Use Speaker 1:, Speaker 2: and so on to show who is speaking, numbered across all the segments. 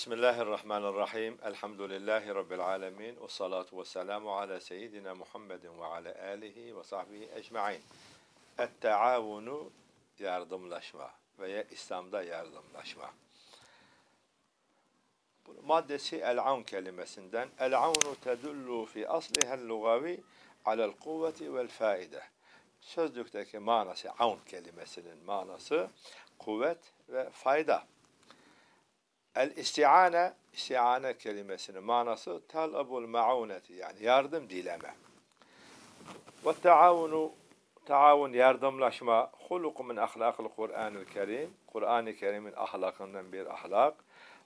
Speaker 1: Bismillahirrahmanirrahim. Elhamdülillahi Rabbil alemin. Ve salatu ve selamu ala seyyidina Muhammedin ve ala alihi ve sahbihi ecma'in. et yardımlaşma veya İslam'da yardımlaşma. Maddesi el-aun kelimesinden. El-aunu tedullu fi aslihel lugavi alel kuvveti vel faide. Sözlükteki manası, aun kelimesinin manası kuvvet ve fayda. El isti'ane, isti'ane kelimesinin manası talabul mauneti yani yardım dileme. Ve taavunu taavun yardımlaşma huluk min Kur'an-ı Kerim. Kur'an-ı Kerim'in ahlakından bir ahlak.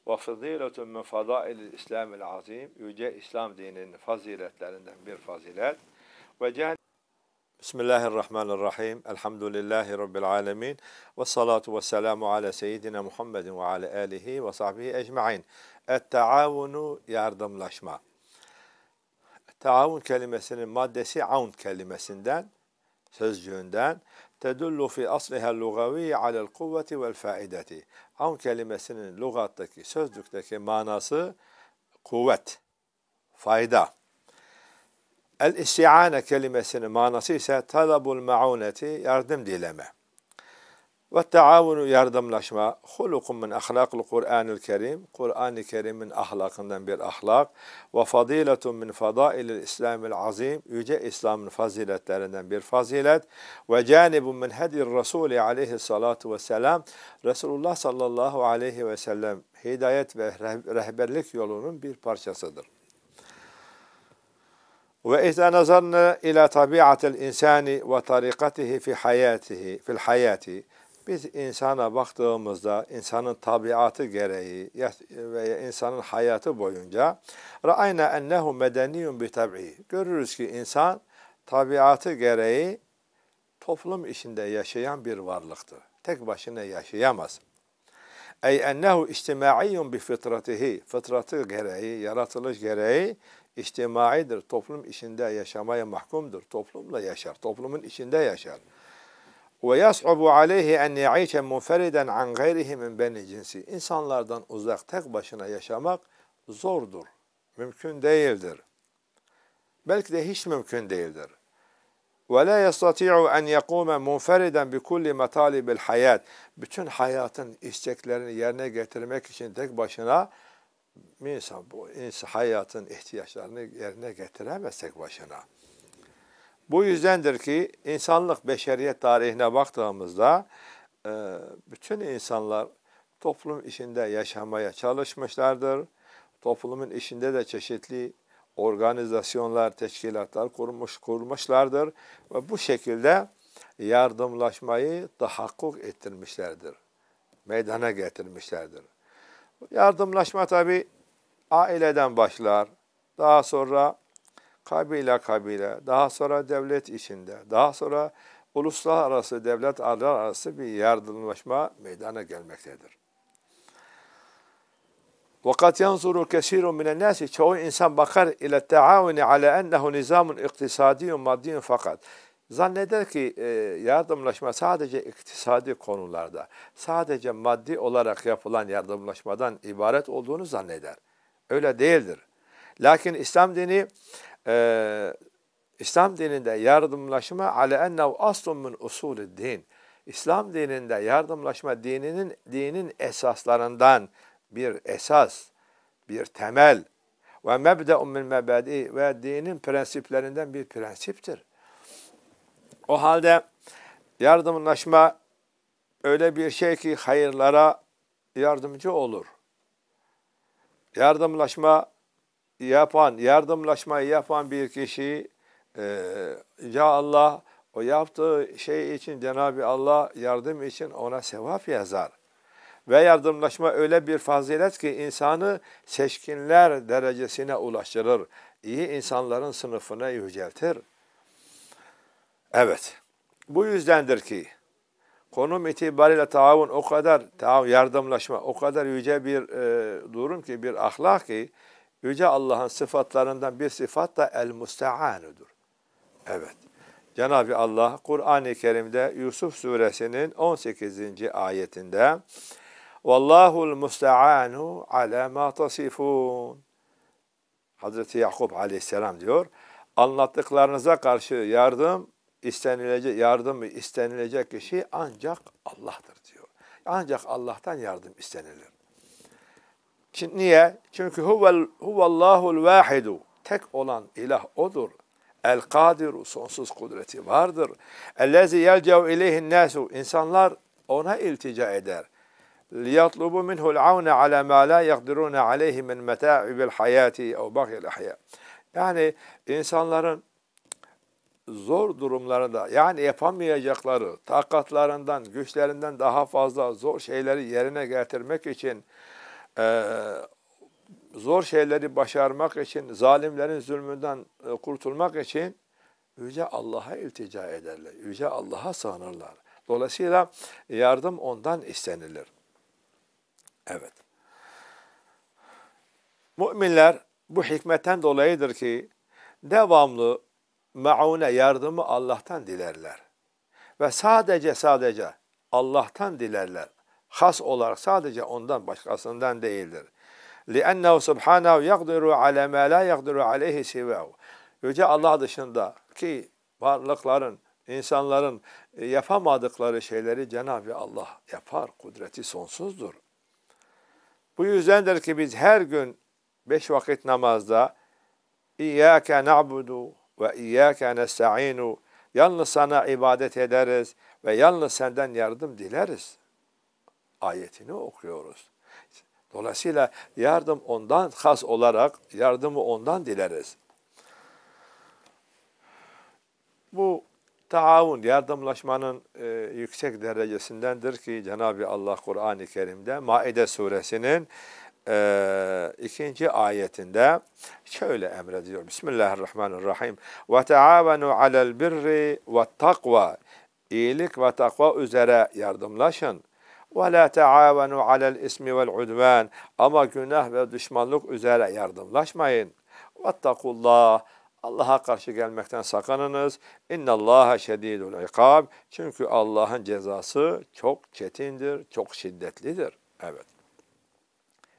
Speaker 1: Ve faziletun min fadailil İslamil azim. Yüce İslam dininin faziletlerinden bir fazilet. Ve cehennem بسم الله الرحمن الرحيم الحمد لله رب العالمين والصلاة والسلام على سيدنا محمد وعلى آله وصحبه أجمعين التعاون يردم لشما التعاون كلمة مادة عون كلمة سندان سجندان تدل في أصلها اللغوي على القوة والفائدة عون كلمة لغتك سجدك معناها قوة فائدة El-isti'ane kelimesinin manası ise talabul mauneti yardım dileme. Ve taavunu yardımlaşma hulukun min ahlakul Kur'anil Kerim. Kur'an-ı Kerim'in ahlakından bir ahlak. Ve fadiletun min fadailil İslamil azim. Yüce İslam'ın faziletlerinden bir fazilet. Ve canibun min hedir Resulü aleyhissalatu vesselam. Resulullah sallallahu aleyhi ve sellem hidayet ve rehberlik yolunun bir parçasıdır. Ve izâ nazarna ila tabiatel insani ve tarikatihi fi hayatihi fil hayati. Biz insana baktığımızda insanın tabiatı gereği veya insanın hayatı boyunca ra'ayna ennehu medeniyun bi tab'i. Görürüz ki insan tabiatı gereği toplum içinde yaşayan bir varlıktır. Tek başına yaşayamaz. Ey ennehu içtimaiyyun bi fıtratihi. Fıtratı gereği, yaratılış gereği içtimaidir. Toplum içinde yaşamaya mahkumdur. Toplumla yaşar. Toplumun içinde yaşar. Ve yas'ubu aleyhi en ya'işe munferiden an gayrihi min beni cinsi. İnsanlardan uzak tek başına yaşamak zordur. Mümkün değildir. Belki de hiç mümkün değildir. Ve la yastati'u en yekûme munferiden bi kulli matalibil hayat. Bütün hayatın isteklerini yerine getirmek için tek başına yaşamak bir insan bu insan hayatın ihtiyaçlarını yerine getiremezsek başına. Bu yüzdendir ki insanlık beşeriyet tarihine baktığımızda e, bütün insanlar toplum içinde yaşamaya çalışmışlardır. Toplumun içinde de çeşitli organizasyonlar, teşkilatlar kurmuş kurmuşlardır ve bu şekilde yardımlaşmayı tahakkuk ettirmişlerdir. Meydana getirmişlerdir. Yardımlaşma tabi aileden başlar. Daha sonra kabile kabile, daha sonra devlet içinde, daha sonra uluslararası, devlet arası bir yardımlaşma meydana gelmektedir. وَقَدْ يَنْظُرُ كَثِيرٌ مِنَ النَّاسِ Çoğu insan bakar ile teavuni ala ennehu nizamun iktisadiyyun maddiyyun fakat. Zanneder ki e, yardımlaşma sadece iktisadi konularda, sadece maddi olarak yapılan yardımlaşmadan ibaret olduğunu zanneder. Öyle değildir. Lakin İslam dini e, İslam dininde yardımlaşma ale ennev aslun min usulü din. İslam dininde yardımlaşma dininin dinin esaslarından bir esas, bir temel ve mebde'un min mebadi ve dinin prensiplerinden bir prensiptir. O halde yardımlaşma öyle bir şey ki hayırlara yardımcı olur. Yardımlaşma yapan, yardımlaşmayı yapan bir kişi e, ya Allah o yaptığı şey için Cenab-ı Allah yardım için ona sevap yazar. Ve yardımlaşma öyle bir fazilet ki insanı seçkinler derecesine ulaştırır. İyi insanların sınıfına yüceltir.'' Evet. Bu yüzdendir ki konum itibariyle taavun o kadar taavun yardımlaşma o kadar yüce bir e, durum ki bir ahlak ki yüce Allah'ın sıfatlarından bir sıfat da el mustaanudur. Evet. Cenab-ı Allah Kur'an-ı Kerim'de Yusuf suresinin 18. ayetinde Vallahu'l musta'anu ala ma tasifun. Hazreti Yakup aleyhisselam diyor. Anlattıklarınıza karşı yardım istenilecek yardım istenilecek kişi ancak Allah'tır diyor. Ancak Allah'tan yardım istenilir. Şimdi niye? Çünkü huvel huvallahul vahidu. Tek olan ilah odur. El kadiru sonsuz kudreti vardır. Ellezî yelcev ileyhin nâsu. İnsanlar ona iltica eder. لِيَطْلُبُ مِنْهُ الْعَوْنَ عَلَى مَا لَا يَقْدِرُونَ عَلَيْهِ مِنْ مَتَاعِبِ الْحَيَاتِ اَوْ بَغْيَ الْحَيَاةِ Yani insanların zor durumlarında yani yapamayacakları, takatlarından, güçlerinden daha fazla zor şeyleri yerine getirmek için, e, zor şeyleri başarmak için, zalimlerin zulmünden e, kurtulmak için Yüce Allah'a iltica ederler, Yüce Allah'a sığınırlar. Dolayısıyla yardım ondan istenilir. Evet. Müminler bu hikmetten dolayıdır ki devamlı maune yardımı Allah'tan dilerler. Ve sadece sadece Allah'tan dilerler. Has olarak sadece ondan başkasından değildir. لِأَنَّهُ سُبْحَانَهُ يَقْدِرُ عَلَى مَا لَا يَقْدِرُ عَلَيْهِ سِوَاهُ Yüce Allah dışında ki varlıkların, insanların e, yapamadıkları şeyleri Cenab-ı Allah yapar. Kudreti sonsuzdur. Bu yüzdendir ki biz her gün beş vakit namazda İyyâke na'budu ve iyyâke nesta'inu yalnız sana ibadet ederiz ve yalnız senden yardım dileriz ayetini okuyoruz. Dolayısıyla yardım ondan has olarak yardımı ondan dileriz. Bu taavun, yardımlaşmanın e, yüksek derecesindendir ki Cenab-ı Allah Kur'an-ı Kerim'de Maide suresinin e, ikinci ayetinde şöyle emrediyor. Bismillahirrahmanirrahim. Ve teavenu alel birri ve takva. İyilik ve takva üzere yardımlaşın. Ve la teavenu alel ismi vel udvan. Ama günah ve düşmanlık üzere yardımlaşmayın. Ve Vettakullah. Allah'a karşı gelmekten sakınınız. İnnallâhe şedîdul ikab. Çünkü Allah'ın cezası çok çetindir, çok şiddetlidir. Evet.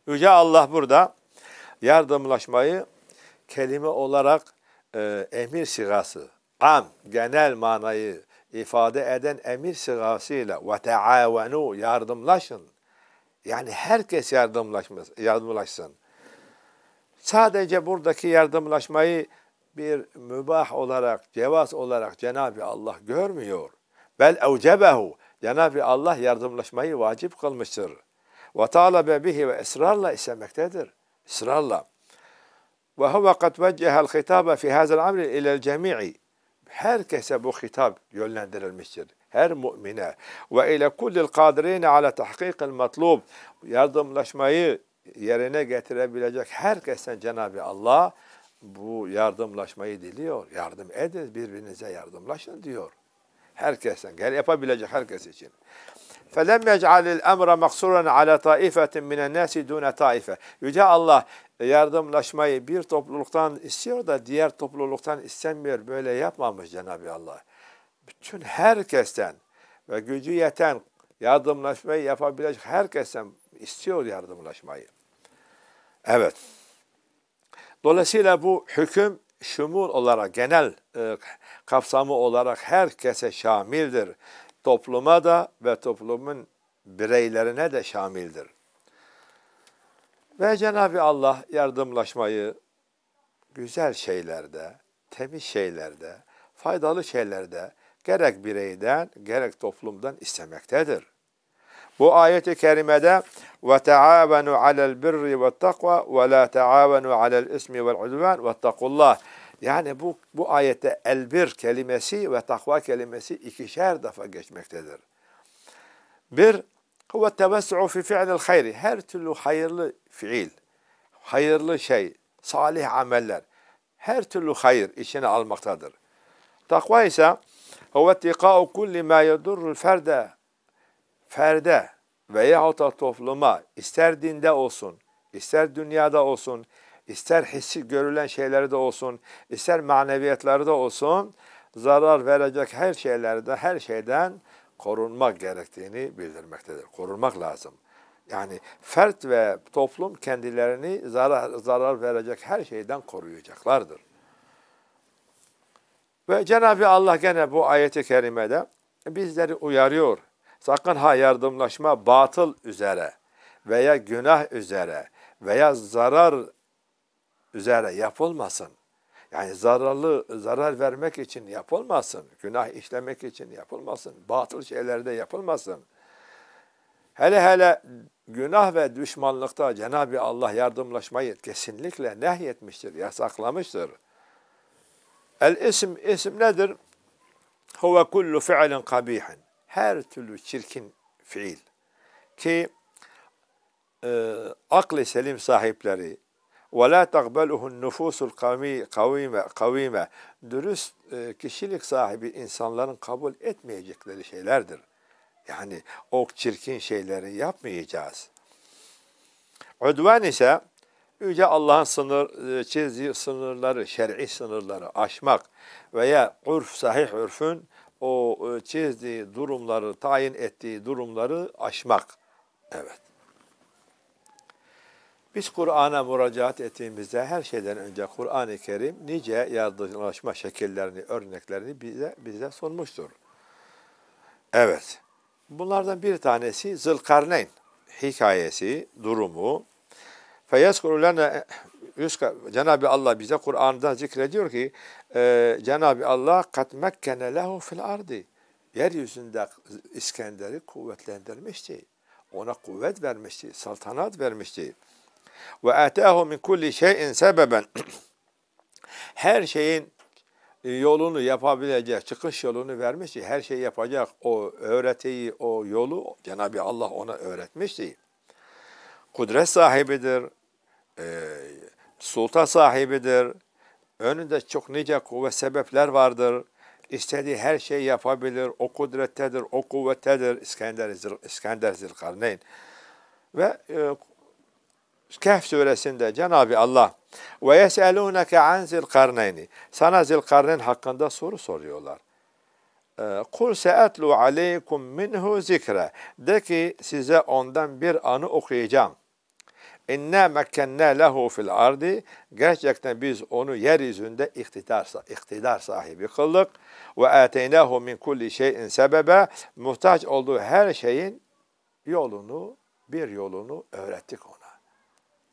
Speaker 1: Yüce Allah burada yardımlaşmayı kelime olarak e, emir sigası, am genel manayı ifade eden emir sigasıyla ve teavenu yardımlaşın. Yani herkes yardımlaşmaz, yardımlaşsın. Sadece buradaki yardımlaşmayı bir mübah olarak, cevaz olarak Cenab-ı Allah görmüyor. Bel evcebehu. Cenab-ı Allah yardımlaşmayı vacip kılmıştır. Ve talabe bihi ve ısrarla istemektedir. Israrla. Ve huve kad veccehel hitabe fi hazel amri ilel cemi'i. Herkese bu hitap yönlendirilmiştir. Her mümine. Ve ile kullil kadirine ala tahkikil matlub. Yardımlaşmayı yerine getirebilecek herkesten Cenab-ı Allah bu yardımlaşmayı diliyor. Yardım edin, birbirinize yardımlaşın diyor. Herkesten, gel yapabilecek herkes için. Felem yec'alil emre maksuran ala taifetin minen nasi dune taife. Yüce Allah yardımlaşmayı bir topluluktan istiyor da diğer topluluktan istemiyor. Böyle yapmamış Cenab-ı Allah. Bütün herkesten ve gücü yeten yardımlaşmayı yapabilecek herkesten istiyor yardımlaşmayı. Evet. Dolayısıyla bu hüküm şumul olarak, genel e, kapsamı olarak herkese şamildir topluma da ve toplumun bireylerine de şamildir. Ve Cenab-ı Allah yardımlaşmayı güzel şeylerde, temiz şeylerde, faydalı şeylerde gerek bireyden gerek toplumdan istemektedir. Bu ayet-i kerimede ve taavenu alel birri ve takva ve la taavenu alel ismi vel udvan ve takullah yani bu, bu ayette elbir kelimesi ve takva kelimesi ikişer defa geçmektedir. Bir, huve tevessu'u fi fi'lil hayri. Her türlü hayırlı fiil, hayırlı şey, salih ameller, her türlü hayır içine almaktadır. Takva ise huve tika'u kulli ma yedurrul ferde, ferde veyahut da topluma ister dinde olsun, ister dünyada olsun, ister hissi görülen şeyleri de olsun, ister maneviyatları da olsun, zarar verecek her şeylerde, her şeyden korunmak gerektiğini bildirmektedir. Korunmak lazım. Yani fert ve toplum kendilerini zarar, zarar verecek her şeyden koruyacaklardır. Ve Cenab-ı Allah gene bu ayeti kerimede bizleri uyarıyor. Sakın ha yardımlaşma batıl üzere veya günah üzere veya zarar üzere yapılmasın. Yani zararlı, zarar vermek için yapılmasın, günah işlemek için yapılmasın, batıl şeylerde yapılmasın. Hele hele günah ve düşmanlıkta Cenab-ı Allah yardımlaşmayı kesinlikle nehyetmiştir, yasaklamıştır. El isim, isim nedir? Huve kullu fiilin kabihin. Her türlü çirkin fiil. Ki e, akli selim sahipleri, وَلَا تَقْبَلُهُ النُّفُوسُ الْقَوِيمَ kavime Dürüst e, kişilik sahibi insanların kabul etmeyecekleri şeylerdir. Yani o çirkin şeyleri yapmayacağız. Udvan ise yüce Allah'ın sınır, e, çizdiği sınırları, şer'i sınırları aşmak veya urf, sahih örfün o e, çizdiği durumları, tayin ettiği durumları aşmak. Evet. Biz Kur'an'a müracaat ettiğimizde her şeyden önce Kur'an-ı Kerim nice yardımlaşma şekillerini, örneklerini bize, bize sunmuştur. Evet, bunlardan bir tanesi Zılkarneyn hikayesi, durumu. فَيَذْكُرُ لَنَا e, Cenab-ı Allah bize Kur'an'da zikrediyor ki e, Cenab-ı Allah kat mekkene lehu fil ardi. Yeryüzünde İskender'i kuvvetlendirmişti. Ona kuvvet vermişti, saltanat vermişti. Ve atahu min kulli şeyin sebeben. Her şeyin e, yolunu yapabilecek, çıkış yolunu vermişti. Her şeyi yapacak o öğretiyi, o yolu Cenab-ı Allah ona öğretmişti. Kudret sahibidir, e, sulta sahibidir, önünde çok nice kuvvet sebepler vardır. İstediği her şeyi yapabilir, o kudrettedir, o kuvvettedir İskender, İskender Zilkarneyn. Ve e, Kehf suresinde Cenab-ı Allah ve yeselûneke an zilkarneyni sana zilkarneyn hakkında soru soruyorlar. Ee, Kul seetlu aleykum minhu zikre. De ki size ondan bir anı okuyacağım. İnne mekkenne lehu fil ardi. Gerçekten biz onu yeryüzünde iktidar, iktidar sahibi kıldık. Ve eteynehu min kulli şeyin sebebe. Muhtaç olduğu her şeyin yolunu, bir yolunu öğrettik ona.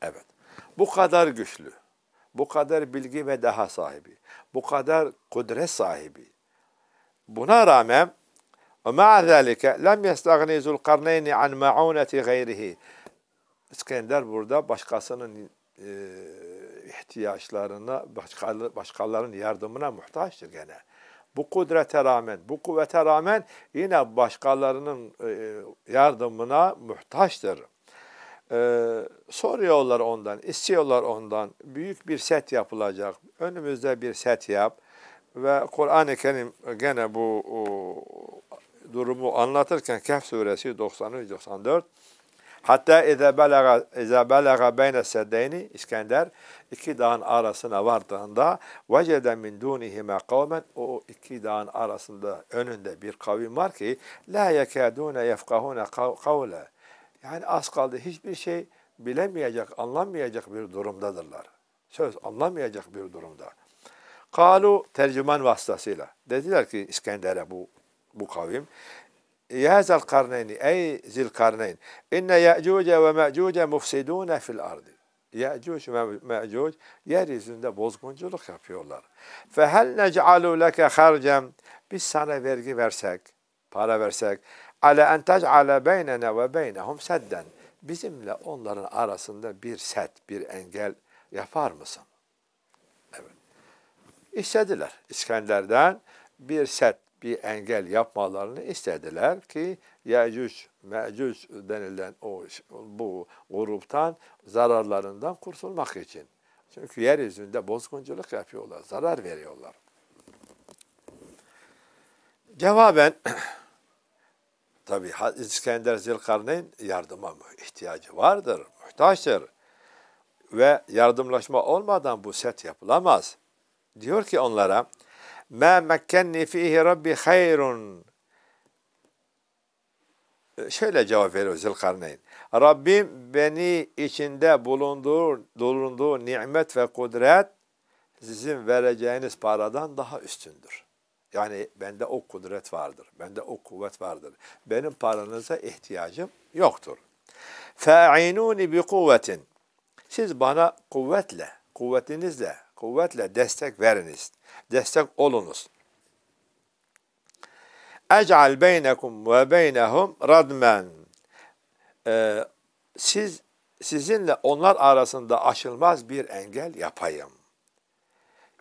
Speaker 1: Evet. Bu kadar güçlü, bu kadar bilgi ve daha sahibi, bu kadar kudret sahibi. Buna rağmen ومع ذلك لم يستغني Zulkarneyn an maunati gayrihi. İskender burada başkasının e, ihtiyaçlarına, başkaları, başkalarının yardımına muhtaçtır gene. Bu kudrete rağmen, bu kuvvete rağmen yine başkalarının e, yardımına muhtaçtır. Ee, soruyorlar ondan, istiyorlar ondan. Büyük bir set yapılacak. Önümüzde bir set yap. Ve Kur'an-ı Kerim gene bu o, durumu anlatırken Kehf suresi 93-94 Hatta ize belaga, ize beyne seddeyni İskender iki dağın arasına vardığında vecede min dunihime kavmen o iki dağın arasında önünde bir kavim var ki la yekâdûne yefkahûne kavle yani az kaldı hiçbir şey bilemeyecek, anlamayacak bir durumdadırlar. Söz anlamayacak bir durumda. Kalu tercüman vasıtasıyla. Dediler ki İskender'e bu bu kavim. Ya zel ey zil karneyn. İnne ye'cuce ve me'cuce mufsidune fil ardi. Ye'cuc ve me'cuc yeryüzünde bozgunculuk yapıyorlar. Fehel nec'alu leke harcem. Biz sana vergi versek, para versek ala en tec'ale beynene ve beynehum sedden. Bizimle onların arasında bir set, bir engel yapar mısın? Evet. İstediler. İskender'den bir set, bir engel yapmalarını istediler ki Yecüc, Mecüc denilen o bu gruptan zararlarından kurtulmak için. Çünkü yeryüzünde bozgunculuk yapıyorlar, zarar veriyorlar. Cevaben Tabi İskender Zilkarneyn yardıma ihtiyacı vardır, muhtaçtır. Ve yardımlaşma olmadan bu set yapılamaz. Diyor ki onlara, مَا مَكَّنِّي ف۪يهِ رَبِّ خَيْرٌ Şöyle cevap veriyor Zilkarneyn. Rabbim beni içinde bulunduğu, bulunduğu nimet ve kudret sizin vereceğiniz paradan daha üstündür. Yani bende o kudret vardır. Bende o kuvvet vardır. Benim paranıza ihtiyacım yoktur. Fe'inuni bi kuvvetin. Siz bana kuvvetle, kuvvetinizle, kuvvetle destek veriniz. Destek olunuz. Ec'al beynekum ve beynehum radmen. Ee, siz sizinle onlar arasında aşılmaz bir engel yapayım.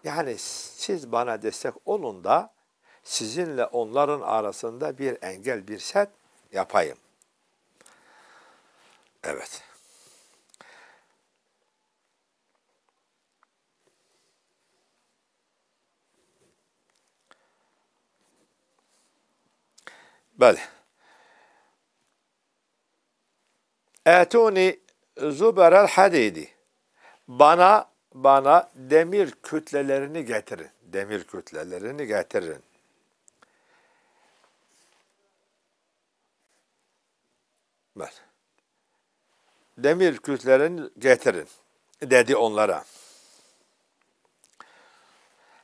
Speaker 1: Yani siz bana destek olun da sizinle onların arasında bir engel, bir set yapayım. Evet. Bəli. Etuni zuberel hadidi. Bana bana demir kütlelerini getirin. Demir kütlelerini getirin. demir kütlerini getirin dedi onlara.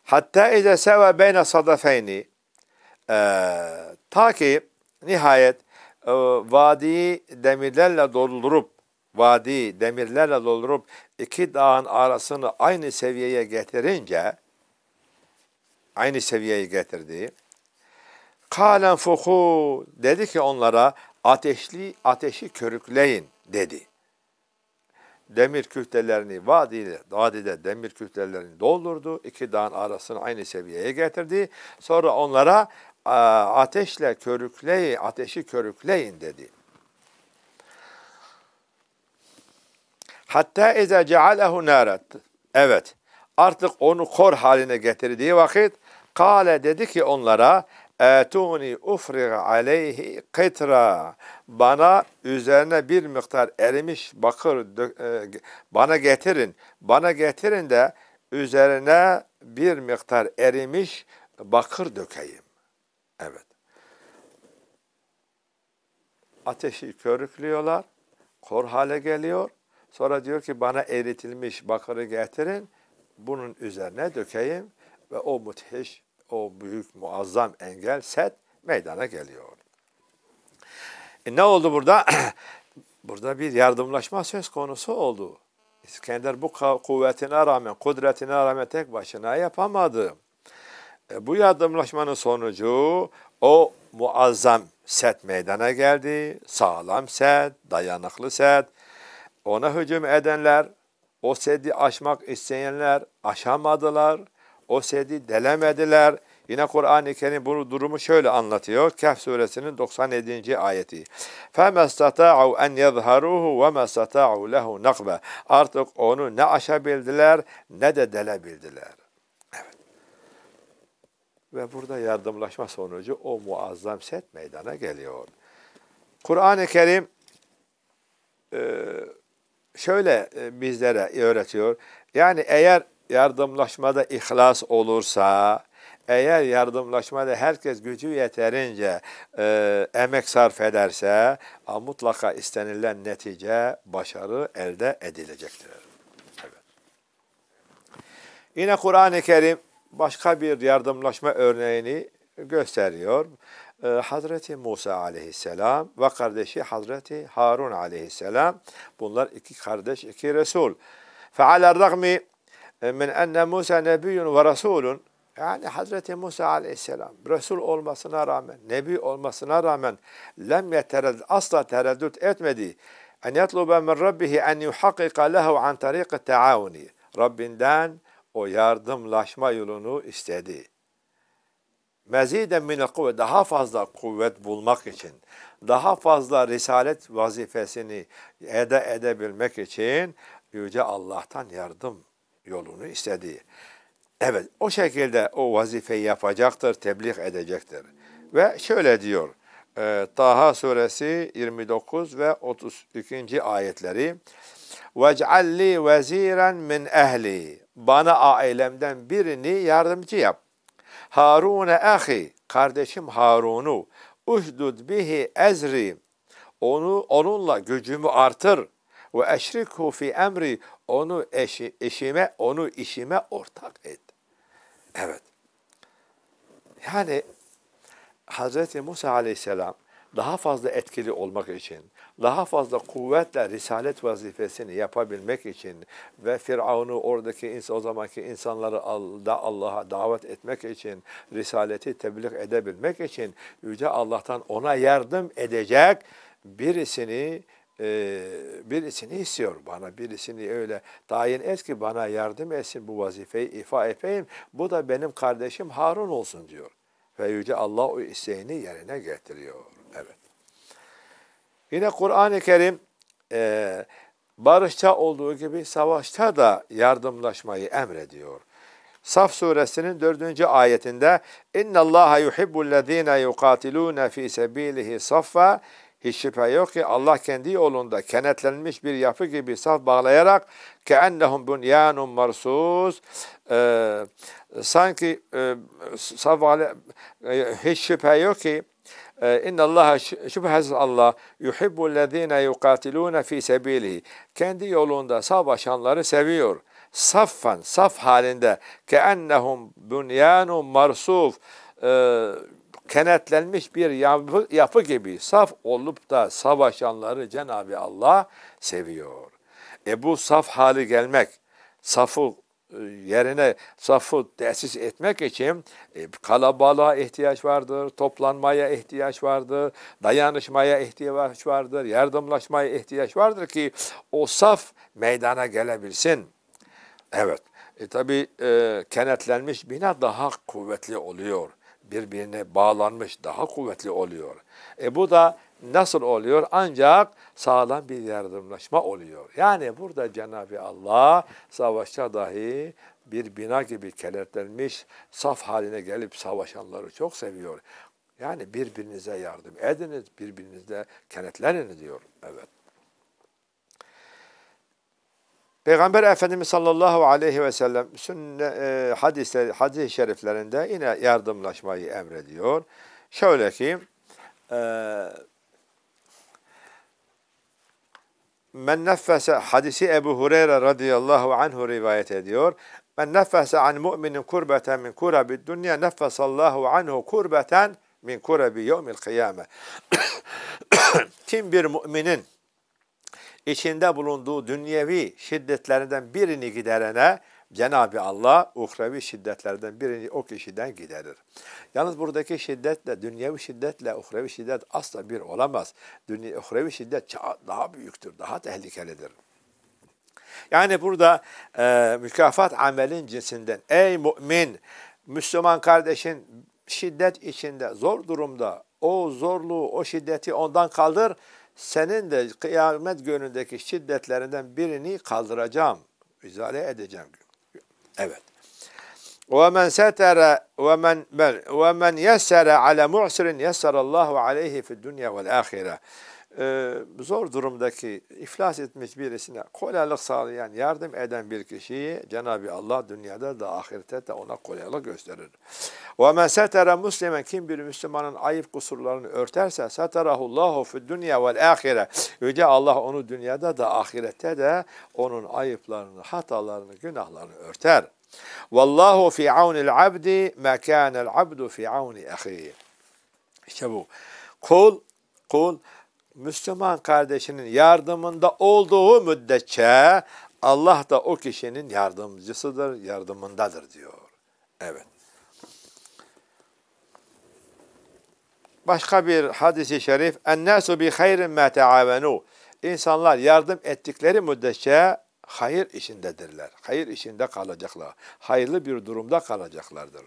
Speaker 1: Hatta ize seva beyne sadafeyni e, ta ki nihayet e, vadiyi demirlerle doldurup vadi demirlerle doldurup iki dağın arasını aynı seviyeye getirince aynı seviyeyi getirdi. Kalen fuhu dedi ki onlara ateşli ateşi körükleyin dedi demir kütlelerini vadide, vadide demir kütlelerini doldurdu. İki dağın arasını aynı seviyeye getirdi. Sonra onlara ateşle körükleyin, ateşi körükleyin dedi. Hatta iza cealehu narat. Evet. Artık onu kor haline getirdiği vakit kale dedi ki onlara etuni ufrig aleyhi kıtra bana üzerine bir miktar erimiş bakır e, bana getirin bana getirin de üzerine bir miktar erimiş bakır dökeyim. Evet. Ateşi körüklüyorlar. Kor hale geliyor. Sonra diyor ki bana eritilmiş bakırı getirin. Bunun üzerine dökeyim ve o müthiş o büyük muazzam engel set meydana geliyor. E ne oldu burada? burada bir yardımlaşma söz konusu oldu. İskender bu kuvvetine rağmen, kudretine rağmen tek başına yapamadı. E bu yardımlaşmanın sonucu o muazzam set meydana geldi. Sağlam set, dayanıklı set. Ona hücum edenler, o sedi aşmak isteyenler aşamadılar. O sedi delemediler. Yine Kur'an-ı Kerim bunu durumu şöyle anlatıyor. Kehf suresinin 97. ayeti. فَمَا اسْتَطَاعُوا اَنْ يَظْهَرُوهُ وَمَا اسْتَطَاعُوا لَهُ نَقْبَ Artık onu ne aşabildiler ne de delebildiler. Evet. Ve burada yardımlaşma sonucu o muazzam set meydana geliyor. Kur'an-ı Kerim şöyle bizlere öğretiyor. Yani eğer yardımlaşmada ihlas olursa, eğer yardımlaşmada herkes gücü yeterince e, emek sarf ederse a, mutlaka istenilen netice, başarı elde edilecektir. Evet. Yine Kur'an-ı Kerim başka bir yardımlaşma örneğini gösteriyor. E, Hazreti Musa aleyhisselam ve kardeşi Hazreti Harun aleyhisselam. Bunlar iki kardeş, iki Resul. فَعَلَى الرَّغْمِ e, min enne Musa nebiyyun ve rasulun yani Hazreti Musa aleyhisselam Resul olmasına rağmen, Nebi olmasına rağmen lem yetereddüt, asla tereddüt etmedi. En yatlube min Rabbihi en yuhakkika lehu an tariqi taavuni. Rabbinden o yardımlaşma yolunu istedi. Meziden min kuvvet, daha fazla kuvvet bulmak için, daha fazla risalet vazifesini ede edebilmek için Yüce Allah'tan yardım yolunu istedi. Evet, o şekilde o vazifeyi yapacaktır, tebliğ edecektir. Ve şöyle diyor, e, Taha suresi 29 ve 32. ayetleri. وَجْعَلْ لِي وَز۪يرًا min ehli. Bana ailemden birini yardımcı yap. Harun ahi, kardeşim Harun'u, uhdud bihi ezri, onu onunla gücümü artır ve eşrikhu fi emri, onu eşi, eşime, onu işime ortak et. Evet. Yani Hz. Musa aleyhisselam daha fazla etkili olmak için, daha fazla kuvvetle risalet vazifesini yapabilmek için ve Firavun'u oradaki insan, o zamanki insanları da Allah'a davet etmek için, risaleti tebliğ edebilmek için Yüce Allah'tan ona yardım edecek birisini e, birisini istiyor bana, birisini öyle tayin et ki bana yardım etsin bu vazifeyi ifa edeyim. Bu da benim kardeşim Harun olsun diyor. Ve Yüce Allah o isteğini yerine getiriyor. Evet. Yine Kur'an-ı Kerim e, barışta olduğu gibi savaşta da yardımlaşmayı emrediyor. Saf suresinin dördüncü ayetinde اِنَّ اللّٰهَ يُحِبُّ الَّذ۪ينَ يُقَاتِلُونَ ف۪ي سَب۪يلِهِ صَفَّا hiç şüphe yok ki Allah kendi yolunda kenetlenmiş bir yapı gibi saf bağlayarak keennehum bunyanun marsus e, sanki e, saf bağlay- e, hiç şüphe yok ki e, İnna Allah şüphesiz Allah yuhibbu lezine yukatiluna fi sebilihi. Kendi yolunda savaşanları seviyor. Saffan, saf halinde. Ke ennehum bunyanun marsuf. E, kenetlenmiş bir yapı, yapı gibi saf olup da savaşanları Cenab-ı Allah seviyor. E bu saf hali gelmek, safı e, yerine safı tesis etmek için e, kalabalığa ihtiyaç vardır, toplanmaya ihtiyaç vardır, dayanışmaya ihtiyaç vardır, yardımlaşmaya ihtiyaç vardır ki o saf meydana gelebilsin. Evet, e, tabi e, kenetlenmiş bina daha kuvvetli oluyor birbirine bağlanmış, daha kuvvetli oluyor. E bu da nasıl oluyor? Ancak sağlam bir yardımlaşma oluyor. Yani burada Cenab-ı Allah savaşta dahi bir bina gibi keletlenmiş saf haline gelip savaşanları çok seviyor. Yani birbirinize yardım ediniz, birbirinizle kenetleniniz diyor. Evet. Peygamber Efendimiz sallallahu aleyhi ve sellem sünne, e, hadisleri, hadis-i şeriflerinde yine yardımlaşmayı emrediyor. Şöyle ki, e, Men neffese hadisi Ebu Hureyre radıyallahu anhu rivayet ediyor. Men neffese an mu'minin kurbeten min kurabi dünya Allahu anhu kurbeten min kurabi yevmil kıyame. Kim bir müminin içinde bulunduğu dünyevi şiddetlerinden birini giderene Cenab-ı Allah uhrevi şiddetlerden birini o kişiden giderir. Yalnız buradaki şiddetle, dünyevi şiddetle uhrevi şiddet asla bir olamaz. Dünya, uhrevi şiddet daha büyüktür, daha tehlikelidir. Yani burada e, mükafat amelin cinsinden. Ey mümin, Müslüman kardeşin şiddet içinde, zor durumda, o zorluğu, o şiddeti ondan kaldır senin de kıyamet günündeki şiddetlerinden birini kaldıracağım, izale edeceğim. Evet. وَمَنْ سَتَرَ وَمَنْ بَلْ وَمَنْ يَسَّرَ عَلَى مُعْسِرٍ يَسَّرَ اللّٰهُ عَلَيْهِ فِي الدُّنْيَا وَالْآخِرَةِ e, zor durumdaki iflas etmiş birisine kolaylık sağlayan, yardım eden bir kişiyi Cenab-ı Allah dünyada da ahirette de ona kolaylık gösterir. وَمَنْ سَتَرَ مُسْلِمًا Kim bir Müslümanın ayıp kusurlarını örterse سَتَرَهُ اللّٰهُ فِي الدُّنْيَا وَالْآخِرَةِ Yüce Allah onu dünyada da ahirette de onun ayıplarını, hatalarını, günahlarını örter. Vallahu fi aunil abdi ma kana'l abdu fi auni ahihi. İşte bu. Kul kul Müslüman kardeşinin yardımında olduğu müddetçe Allah da o kişinin yardımcısıdır, yardımındadır diyor. Evet. Başka bir hadisi şerif "Ennasu bi hayrin ma taavenu." İnsanlar yardım ettikleri müddetçe hayır işindedirler. Hayır işinde kalacaklar. Hayırlı bir durumda kalacaklardır.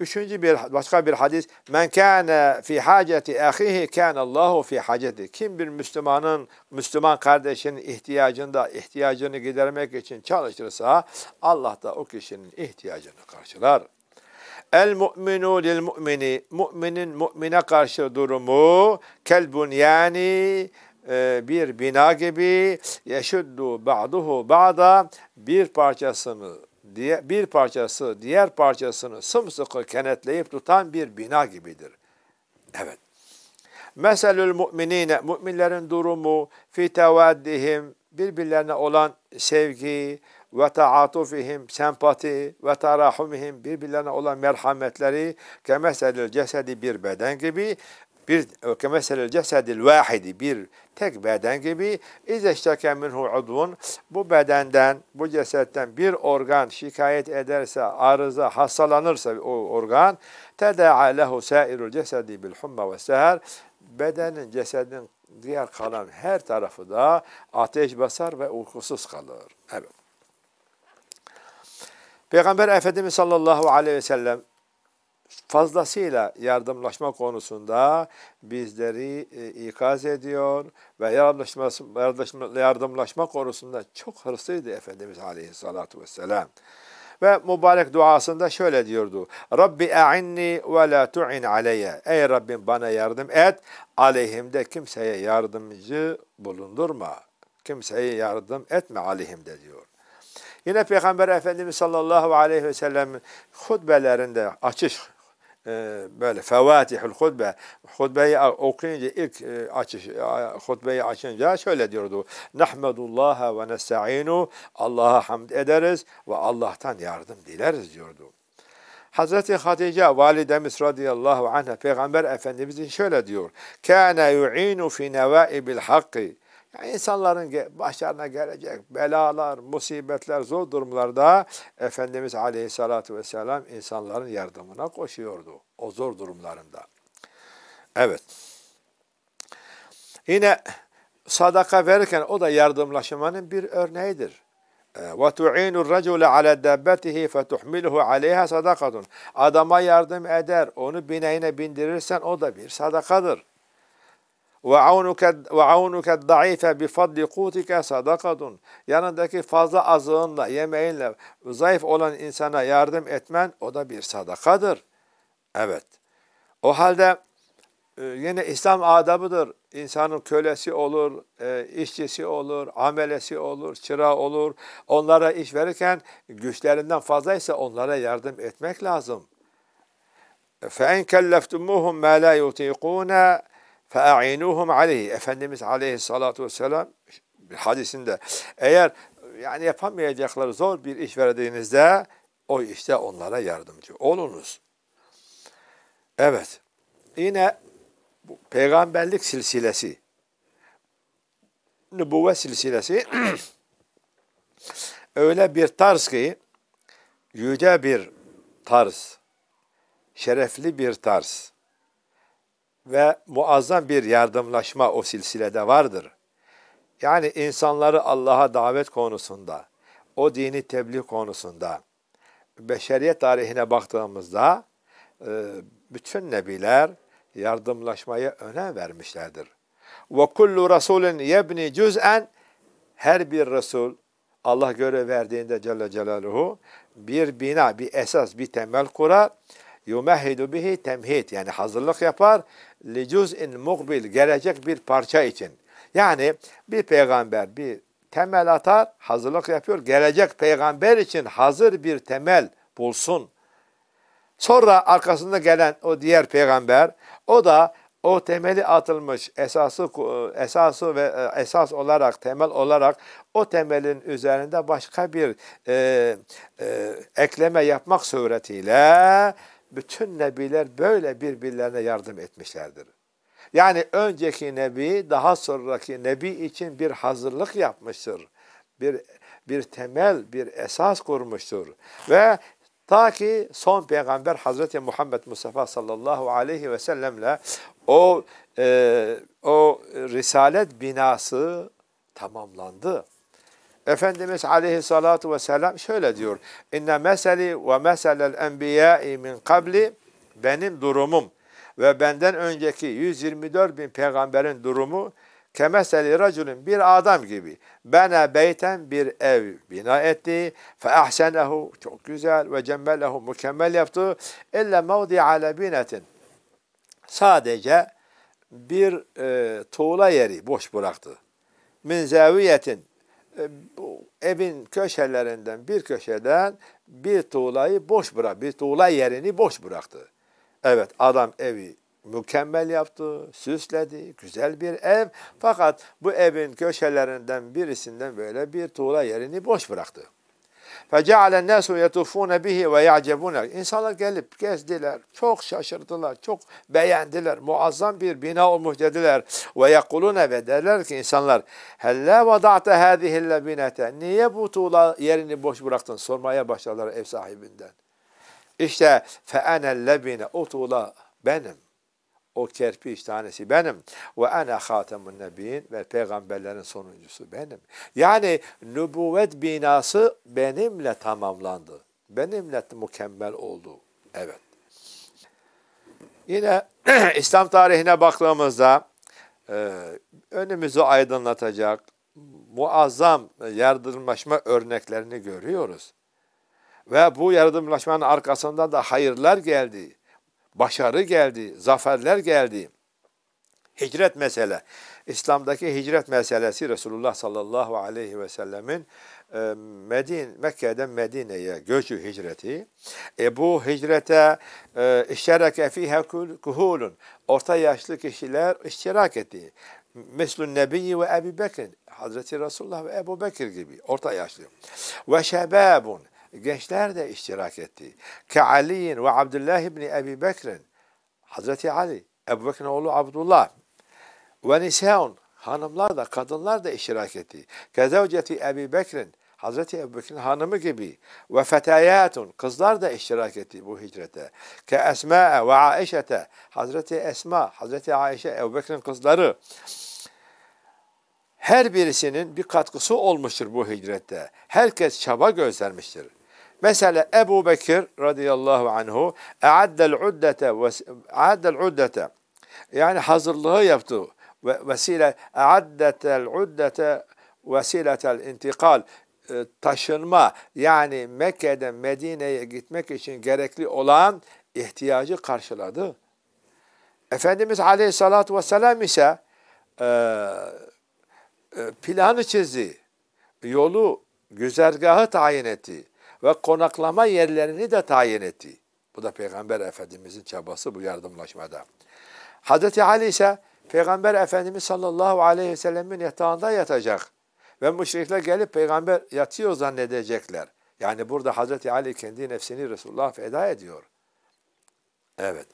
Speaker 1: Üçüncü bir başka bir hadis. Men kana fi haceti ahihi kana Allahu fi haceti. Kim bir Müslümanın Müslüman kardeşinin ihtiyacında ihtiyacını gidermek için çalışırsa Allah da o kişinin ihtiyacını karşılar. El mu'minu lil mu'mini. Mu'minin mu'mine karşı durumu kel yani e, bir bina gibi yeşuddu ba'duhu ba'da bir parçasını diye bir parçası diğer parçasını sımsıkı kenetleyip tutan bir bina gibidir. Evet. Meselül müminine, müminlerin durumu, fi tevaddihim, birbirlerine olan sevgi ve taatufihim, sempati ve tarahumihim, birbirlerine olan merhametleri kemeselül cesedi bir beden gibi bir kemeselel cesedil vahidi bir tek beden gibi izeşteke minhu udvun bu bedenden bu cesetten bir organ şikayet ederse arıza hastalanırsa o organ tedaa lehu sairul cesedi bil humma ve seher bedenin cesedin diğer kalan her tarafı da ateş basar ve uykusuz kalır. Evet. Peygamber Efendimiz sallallahu aleyhi ve sellem fazlasıyla yardımlaşma konusunda bizleri e, ikaz ediyor ve yardımlaşma, yardımlaşma, yardımlaşma konusunda çok hırslıydı Efendimiz Aleyhisselatü Vesselam. Ve mübarek duasında şöyle diyordu. Rabbi e'inni ve la tu'in aleyye. Ey Rabbim bana yardım et, aleyhimde kimseye yardımcı bulundurma. Kimseye yardım etme aleyhimde diyor. Yine Peygamber Efendimiz sallallahu aleyhi ve sellem hutbelerinde açış e, böyle fevatihul hutbe hutbeyi okuyunca ilk e, açış hutbeyi açınca şöyle diyordu. Nahmedullaha ve nestaînu Allah'a hamd ederiz ve Allah'tan yardım dileriz diyordu. Hazreti Hatice validemiz radıyallahu anha peygamber efendimizin şöyle diyor. Kana yu'inu fi nevaibil hakki yani insanların başlarına gelecek belalar, musibetler, zor durumlarda Efendimiz Aleyhisselatü Vesselam insanların yardımına koşuyordu o zor durumlarında. Evet. Yine sadaka verirken o da yardımlaşmanın bir örneğidir. وَتُعِينُ الرَّجُلَ عَلَى دَبَّتِهِ فَتُحْمِلُهُ عَلَيْهَا صَدَقَةٌ Adama yardım eder, onu bineğine bindirirsen o da bir sadakadır. وَعَوْنُكَ وَعَوْنُكَ دَعِيفَ بِفَضْلِ قُوتِكَ صَدَقَةٌ Yanındaki fazla azığınla, yemeğinle zayıf olan insana yardım etmen o da bir sadakadır. Evet. O halde e, yine İslam adabıdır. İnsanın kölesi olur, e, işçisi olur, amelesi olur, çırağı olur. Onlara iş verirken güçlerinden fazlaysa onlara yardım etmek lazım. فَاِنْ كَلَّفْتُمُّهُمْ مَا لَا يُطِيقُونَ فَاَعِنُوهُمْ عَلَيْهِ Efendimiz aleyhissalatu vesselam hadisinde eğer yani yapamayacakları zor bir iş verdiğinizde o işte onlara yardımcı olunuz. Evet. Yine bu peygamberlik silsilesi, nübüvvet silsilesi öyle bir tarz ki yüce bir tarz, şerefli bir tarz ve muazzam bir yardımlaşma o silsilede vardır. Yani insanları Allah'a davet konusunda, o dini tebliğ konusunda, beşeriyet tarihine baktığımızda e, bütün nebiler yardımlaşmaya önem vermişlerdir. Ve kullu rasulün yebni cüz'en her bir resul Allah göre verdiğinde Celle Celaluhu bir bina, bir esas, bir temel kurar yumehhidu bihi temhid yani hazırlık yapar li cüz'in mukbil gelecek bir parça için. Yani bir peygamber bir temel atar, hazırlık yapıyor. Gelecek peygamber için hazır bir temel bulsun. Sonra arkasında gelen o diğer peygamber o da o temeli atılmış esası esası ve e, esas olarak temel olarak o temelin üzerinde başka bir e, e, ekleme yapmak suretiyle bütün nebiler böyle birbirlerine yardım etmişlerdir. Yani önceki nebi daha sonraki nebi için bir hazırlık yapmıştır. Bir bir temel, bir esas kurmuştur. Ve ta ki son peygamber Hazreti Muhammed Mustafa sallallahu aleyhi ve sellemle o e, o risalet binası tamamlandı. Efendimiz aleyhissalatu vesselam şöyle diyor. İnne meseli ve meselel enbiyai min kabli benim durumum ve benden önceki 124 bin peygamberin durumu kemeseli raculun bir adam gibi bana beyten bir ev bina etti fe ahsenehu çok güzel ve cemmelehu mükemmel yaptı illa mevdi alabinetin sadece bir e, tuğla yeri boş bıraktı min zaviyetin e, bu evin köşelerinden bir köşeden bir tuğlayı boş bırak, bir tuğla yerini boş bıraktı. Evet adam evi mükemmel yaptı, süsledi, güzel bir ev. Fakat bu evin köşelerinden birisinden böyle bir tuğla yerini boş bıraktı. فَجَعَلَ النَّاسُ يَتُفُونَ بِهِ وَيَعْجَبُونَ İnsanlar gelip gezdiler, çok şaşırdılar, çok beğendiler. Muazzam bir bina olmuş dediler. وَيَقُلُونَ ve derler ki insanlar هَلَّا وَضَعْتَ هَذِهِ اللَّبِنَةَ Niye bu tuğla yerini boş bıraktın? Sormaya başladılar ev sahibinden. İşte فَاَنَ اللَّبِنَ O tuğla benim. O kerpiç tanesi benim. Ve ana hatemun nebiyin ve peygamberlerin sonuncusu benim. Yani nübüvvet binası benimle tamamlandı. Benimle mükemmel oldu. Evet. Yine İslam tarihine baktığımızda e, önümüzü aydınlatacak muazzam yardımlaşma örneklerini görüyoruz. Ve bu yardımlaşmanın arkasında da hayırlar geldi. Başarı geldi, zaferler geldi. Hicret mesele. İslam'daki hicret meselesi Resulullah sallallahu aleyhi ve sellemin e, Medine, Mekke'den Medine'ye göçü hicreti. E bu hicrete e, iştirake fihe kuhulun. Orta yaşlı kişiler iştirak etti. Meslun Nebiyyi ve Ebu Bekir. Hazreti Resulullah ve Ebu Bekir gibi orta yaşlı. Ve şebabun gençler de iştirak etti. Ke Ali'in ve Abdullah ibni Ebi Bekir'in, Hazreti Ali, Ebu Bekir'in oğlu Abdullah ve Nisaun, hanımlar da, kadınlar da iştirak etti. Ke Zevceti Ebi Bekir'in, Hazreti Ebubekir'in hanımı gibi ve fetayatun kızlar da iştirak etti bu hicrete. Ke Esma ve Aişete Hazreti Esma, Hazreti Aişe Ebubekir'in kızları. Her birisinin bir katkısı olmuştur bu hicrette. Herkes çaba göstermiştir. Mesela Ebu Bekir radıyallahu anhu eaddel uddete eaddel uddete yani hazırlığı yaptı. Ve, vesile eaddetel uddete vesiletel intikal ee, taşınma yani Mekke'den Medine'ye gitmek için gerekli olan ihtiyacı karşıladı. Efendimiz Aleyhisselatü Vesselam ise e, e, planı çizdi, yolu, güzergahı tayin etti ve konaklama yerlerini de tayin etti. Bu da Peygamber Efendimizin çabası bu yardımlaşmada. Hazreti Ali ise Peygamber Efendimiz sallallahu aleyhi ve sellemin yatağında yatacak. Ve müşrikler gelip peygamber yatıyor zannedecekler. Yani burada Hazreti Ali kendi nefsini Resulullah feda ediyor. Evet.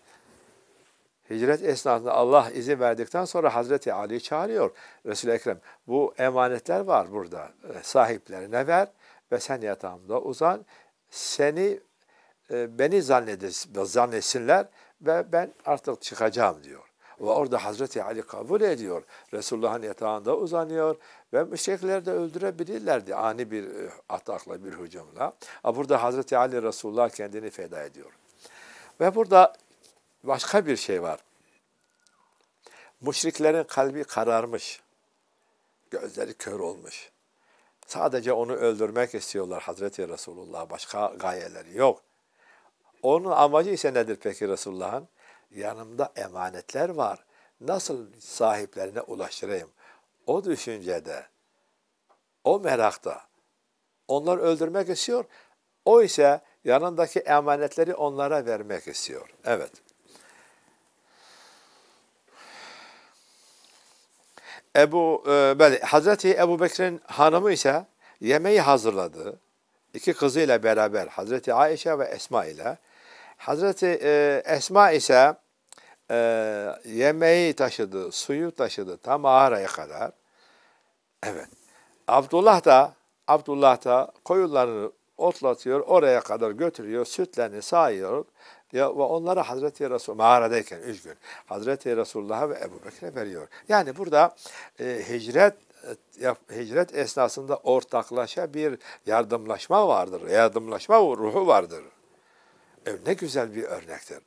Speaker 1: Hicret esnasında Allah izin verdikten sonra Hazreti Ali çağırıyor. resul Ekrem bu emanetler var burada. Sahiplerine ver ve sen yatağımda uzan. Seni e, beni zannedesin, zannetsinler ve ben artık çıkacağım diyor. Ve orada Hazreti Ali kabul ediyor. Resulullah'ın yatağında uzanıyor ve müşrikler de öldürebilirlerdi ani bir e, atakla, bir hücumla. Burada Hazreti Ali Resulullah kendini feda ediyor. Ve burada başka bir şey var. Müşriklerin kalbi kararmış. Gözleri kör olmuş. Sadece onu öldürmek istiyorlar Hazreti Resulullah. Başka gayeleri yok. Onun amacı ise nedir peki Resulullah'ın? Yanımda emanetler var. Nasıl sahiplerine ulaştırayım? O düşüncede, o merakta. Onlar öldürmek istiyor. O ise yanındaki emanetleri onlara vermek istiyor. Evet. Ebu e, böyle Hazreti Ebu Bekir'in hanımı ise yemeği hazırladı. İki kızıyla beraber Hazreti Ayşe ve Esma ile. Hazreti e, Esma ise e, yemeği taşıdı, suyu taşıdı tam Ağra'ya kadar. Evet. Abdullah da Abdullah da koyunlarını otlatıyor, oraya kadar götürüyor, sütlerini sağıyor, ya, ve onlara Hazreti Resul mağaradayken üç gün Hazreti Resulullah'a ve Ebu Bekir'e veriyor. Yani burada e, hicret e, hicret esnasında ortaklaşa bir yardımlaşma vardır. Yardımlaşma ruhu vardır. E, ne güzel bir örnektir.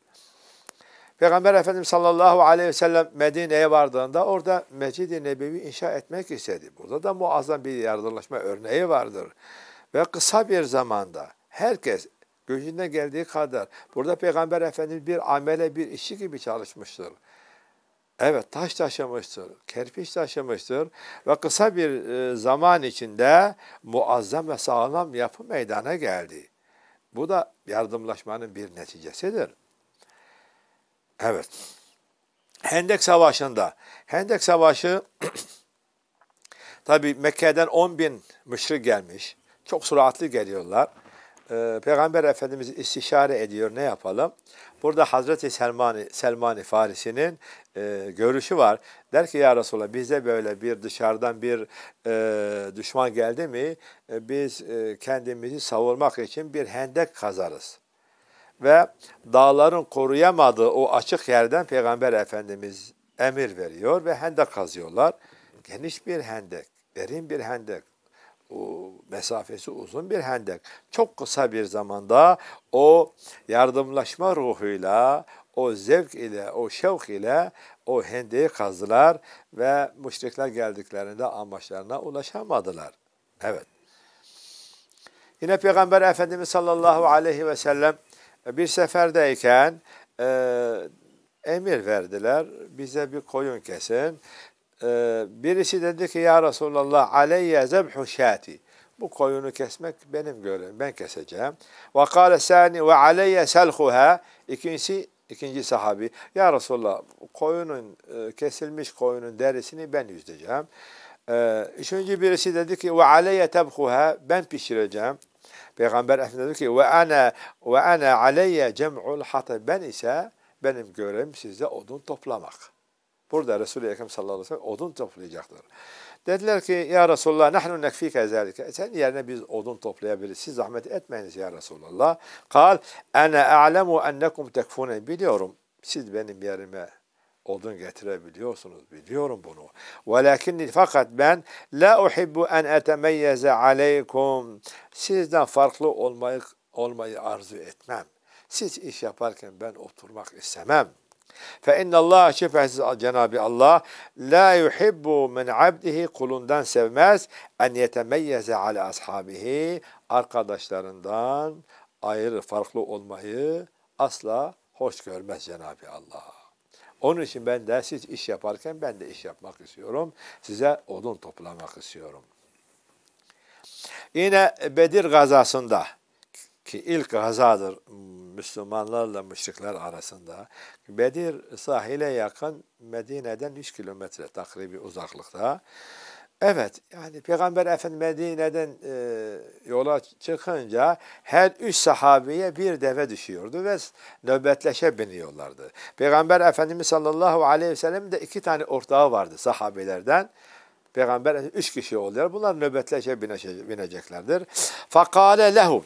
Speaker 1: Peygamber Efendimiz sallallahu aleyhi ve sellem Medine'ye vardığında orada Mecid-i Nebevi inşa etmek istedi. Burada da muazzam bir yardımlaşma örneği vardır. Ve kısa bir zamanda herkes Gücünden geldiği kadar. Burada Peygamber Efendimiz bir amele, bir işi gibi çalışmıştır. Evet taş taşımıştır, kerpiç taşımıştır ve kısa bir e, zaman içinde muazzam ve sağlam yapı meydana geldi. Bu da yardımlaşmanın bir neticesidir. Evet. Hendek Savaşı'nda, Hendek Savaşı tabi Mekke'den 10 bin müşrik gelmiş. Çok süratli geliyorlar. Ee, Peygamber Efendimiz istişare ediyor ne yapalım? Burada Hazreti Selmani, Selmani Farisi'nin e, görüşü var. Der ki ya Resulallah bize böyle bir dışarıdan bir e, düşman geldi mi e, biz e, kendimizi savurmak için bir hendek kazarız. Ve dağların koruyamadığı o açık yerden Peygamber Efendimiz emir veriyor ve hendek kazıyorlar. Geniş bir hendek, derin bir hendek mesafesi uzun bir hendek. Çok kısa bir zamanda o yardımlaşma ruhuyla, o zevk ile, o şevk ile o hendeyi kazdılar ve müşrikler geldiklerinde amaçlarına ulaşamadılar. Evet. Yine Peygamber Efendimiz sallallahu aleyhi ve sellem e, bir seferdeyken e, emir verdiler. Bize bir koyun kesin. Ee, birisi dedi ki ya Resulallah aleyye zebhu şati. Bu koyunu kesmek benim görevim. Ben keseceğim. Ve kâle sâni ve aleyye selhuha. İkincisi, ikinci sahabi. Ya Resulallah koyunun e, kesilmiş koyunun derisini ben yüzeceğim. Ee, üçüncü birisi dedi ki ve aleyye tebhuha. Ben pişireceğim. Peygamber Efendimiz dedi ki ve ana ve ana aleyye cem'ul hatab. Ben ise benim görevim sizde odun toplamak. Burada Resul-i Ekrem sallallahu aleyhi ve sellem odun toplayacaklar. Dediler ki ya Resulullah nahnu nekfike zelike. E, sen yerine biz odun toplayabiliriz. Siz zahmet etmeyiniz ya Resulullah. Kal ene a'lemu ennekum tekfune. Biliyorum siz benim yerime odun getirebiliyorsunuz. Biliyorum bunu. Velakinni fakat ben la uhibbu en etemeyyeze aleykum. Sizden farklı olmayı, olmayı arzu etmem. Siz iş yaparken ben oturmak istemem. Fe innallah şüphesiz Cenab-ı Allah la yuhibbu min abdihi kulundan sevmez en yetemeyyeze ala ashabihi arkadaşlarından ayrı farklı olmayı asla hoş görmez Cenab-ı Allah. Onun için ben de siz iş yaparken ben de iş yapmak istiyorum. Size odun toplamak istiyorum. Yine Bedir gazasında ki ilk gazadır Müslümanlarla müşrikler arasında. Bedir sahile yakın Medine'den 100 kilometre takribi uzaklıkta. Evet yani Peygamber Efendimiz Medine'den e, yola çıkınca her üç sahabeye bir deve düşüyordu ve nöbetleşe biniyorlardı. Peygamber Efendimiz sallallahu aleyhi ve sellem de iki tane ortağı vardı sahabelerden. Peygamber üç kişi oluyor. Bunlar nöbetleşe bineceklerdir. Fakale lehum.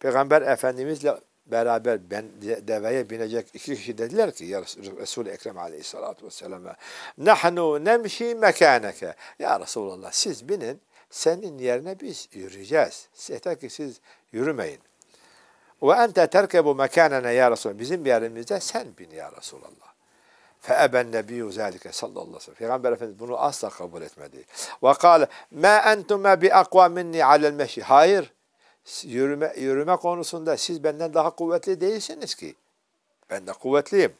Speaker 1: Peygamber Efendimizle beraber ben deveye binecek iki kişi dediler ki ya Resul-i Ekrem aleyhissalatu vesselam'a nahnu nemşi mekaneke ya Resulallah siz binin senin yerine biz yürüyeceğiz. Yeter ki siz yürümeyin. Ve ente terkebu mekanene ya Resulallah. Bizim yerimizde sen bin ya Resulallah. Feeben nebiyyü zâlike sallallahu aleyhi ve sellem. Peygamber Efendimiz bunu asla kabul etmedi. Ve kâle mâ entüme bi akva minni alel meşi. Hayır yürüme, yürüme konusunda siz benden daha kuvvetli değilsiniz ki. Ben de kuvvetliyim.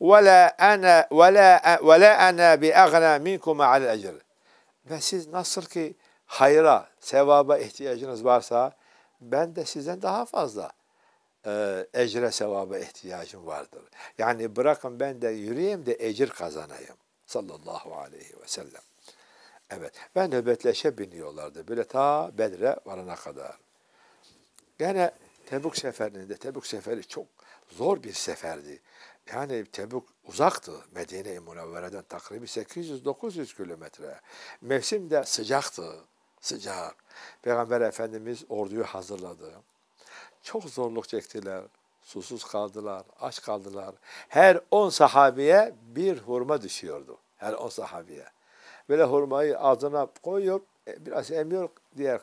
Speaker 1: وَلَا أَنَا وَلَا وَلَا أَنَا بِأَغْنَى مِنْكُمَ عَلَى الْاَجْرِ Ve siz nasıl ki hayra, sevaba ihtiyacınız varsa ben de sizden daha fazla e, ecre sevaba ihtiyacım vardır. Yani bırakın ben de yürüyeyim de ecir kazanayım. Sallallahu aleyhi ve sellem. Evet Ben nöbetleşe biniyorlardı. Böyle ta Bedre varana kadar. Gene Tebuk seferinde, Tebuk seferi çok zor bir seferdi. Yani Tebuk uzaktı Medine-i Münevvere'den takribi 800-900 kilometre. Mevsim de sıcaktı, sıcak. Peygamber Efendimiz orduyu hazırladı. Çok zorluk çektiler, susuz kaldılar, aç kaldılar. Her 10 sahabiye bir hurma düşüyordu. Her 10 sahabiye. Böyle hurmayı ağzına koyup. E, biraz emiyor diğer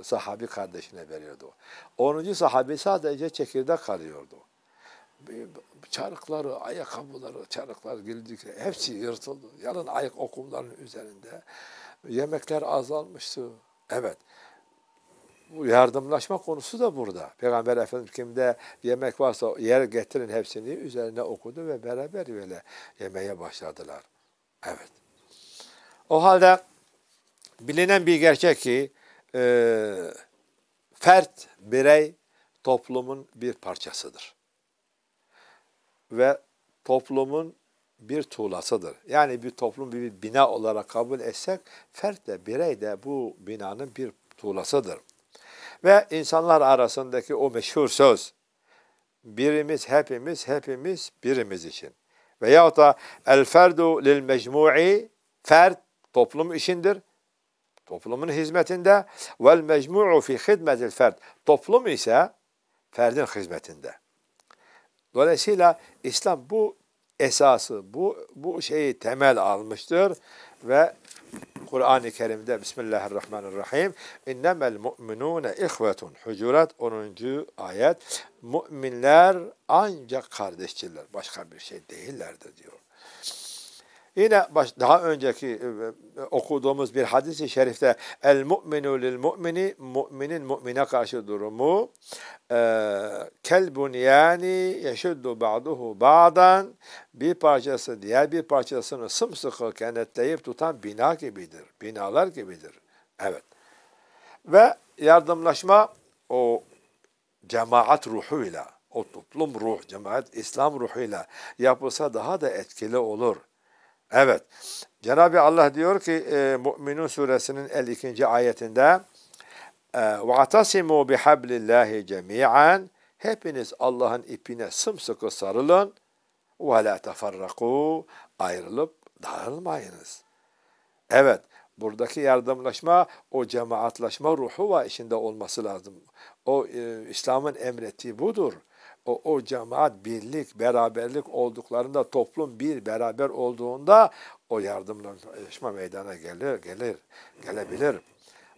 Speaker 1: e, sahabi kardeşine veriyordu. Onuncu sahabi sadece çekirdek kalıyordu. Çarıkları, ayakkabıları, çarıklar, güldükleri hepsi yırtıldı. Yalın ayak okumlarının üzerinde. Yemekler azalmıştı. Evet. Bu yardımlaşma konusu da burada. Peygamber Efendimiz kimde yemek varsa yer getirin hepsini üzerine okudu ve beraber böyle yemeye başladılar. Evet. O halde bilinen bir gerçek ki e, fert, birey toplumun bir parçasıdır. Ve toplumun bir tuğlasıdır. Yani bir toplum bir bina olarak kabul etsek, fert de birey de bu binanın bir tuğlasıdır. Ve insanlar arasındaki o meşhur söz, birimiz hepimiz, hepimiz birimiz için. Veyahut da el ferdu lil mecmu'i, fert toplum işindir. Toplumun hizmetinde vel mecmu'u fi hidmetil ferd. Toplum ise ferdin hizmetinde. Dolayısıyla İslam bu esası, bu, bu şeyi temel almıştır ve Kur'an-ı Kerim'de Bismillahirrahmanirrahim innemel mu'minune ihvetun Hucurat 10. ayet Müminler ancak kardeşçiler, Başka bir şey değillerdir diyor. Yine baş, daha önceki e, e, okuduğumuz bir hadisi şerifte el mu'minu lil mu'mini mu'minin mu'mine karşı durumu e, kel bunyani yeşuddu ba'duhu ba'dan bir parçası diğer bir parçasını sımsıkı kenetleyip tutan bina gibidir. Binalar gibidir. Evet. Ve yardımlaşma o cemaat ruhuyla, o toplum ruh, cemaat İslam ruhuyla yapılsa daha da etkili olur.'' Evet. Cenab-ı Allah diyor ki e, Mü'minun suresinin 52. ayetinde وَعْتَصِمُوا بِحَبْلِ اللّٰهِ جَمِيعًا Hepiniz Allah'ın ipine sımsıkı sarılın. وَلَا تَفَرَّقُوا Ayrılıp dağılmayınız. Evet, buradaki yardımlaşma, o cemaatlaşma ruhu var içinde olması lazım. O e, İslam'ın emrettiği budur o, o cemaat birlik, beraberlik olduklarında, toplum bir beraber olduğunda o yardımlaşma meydana gelir, gelir, gelebilir.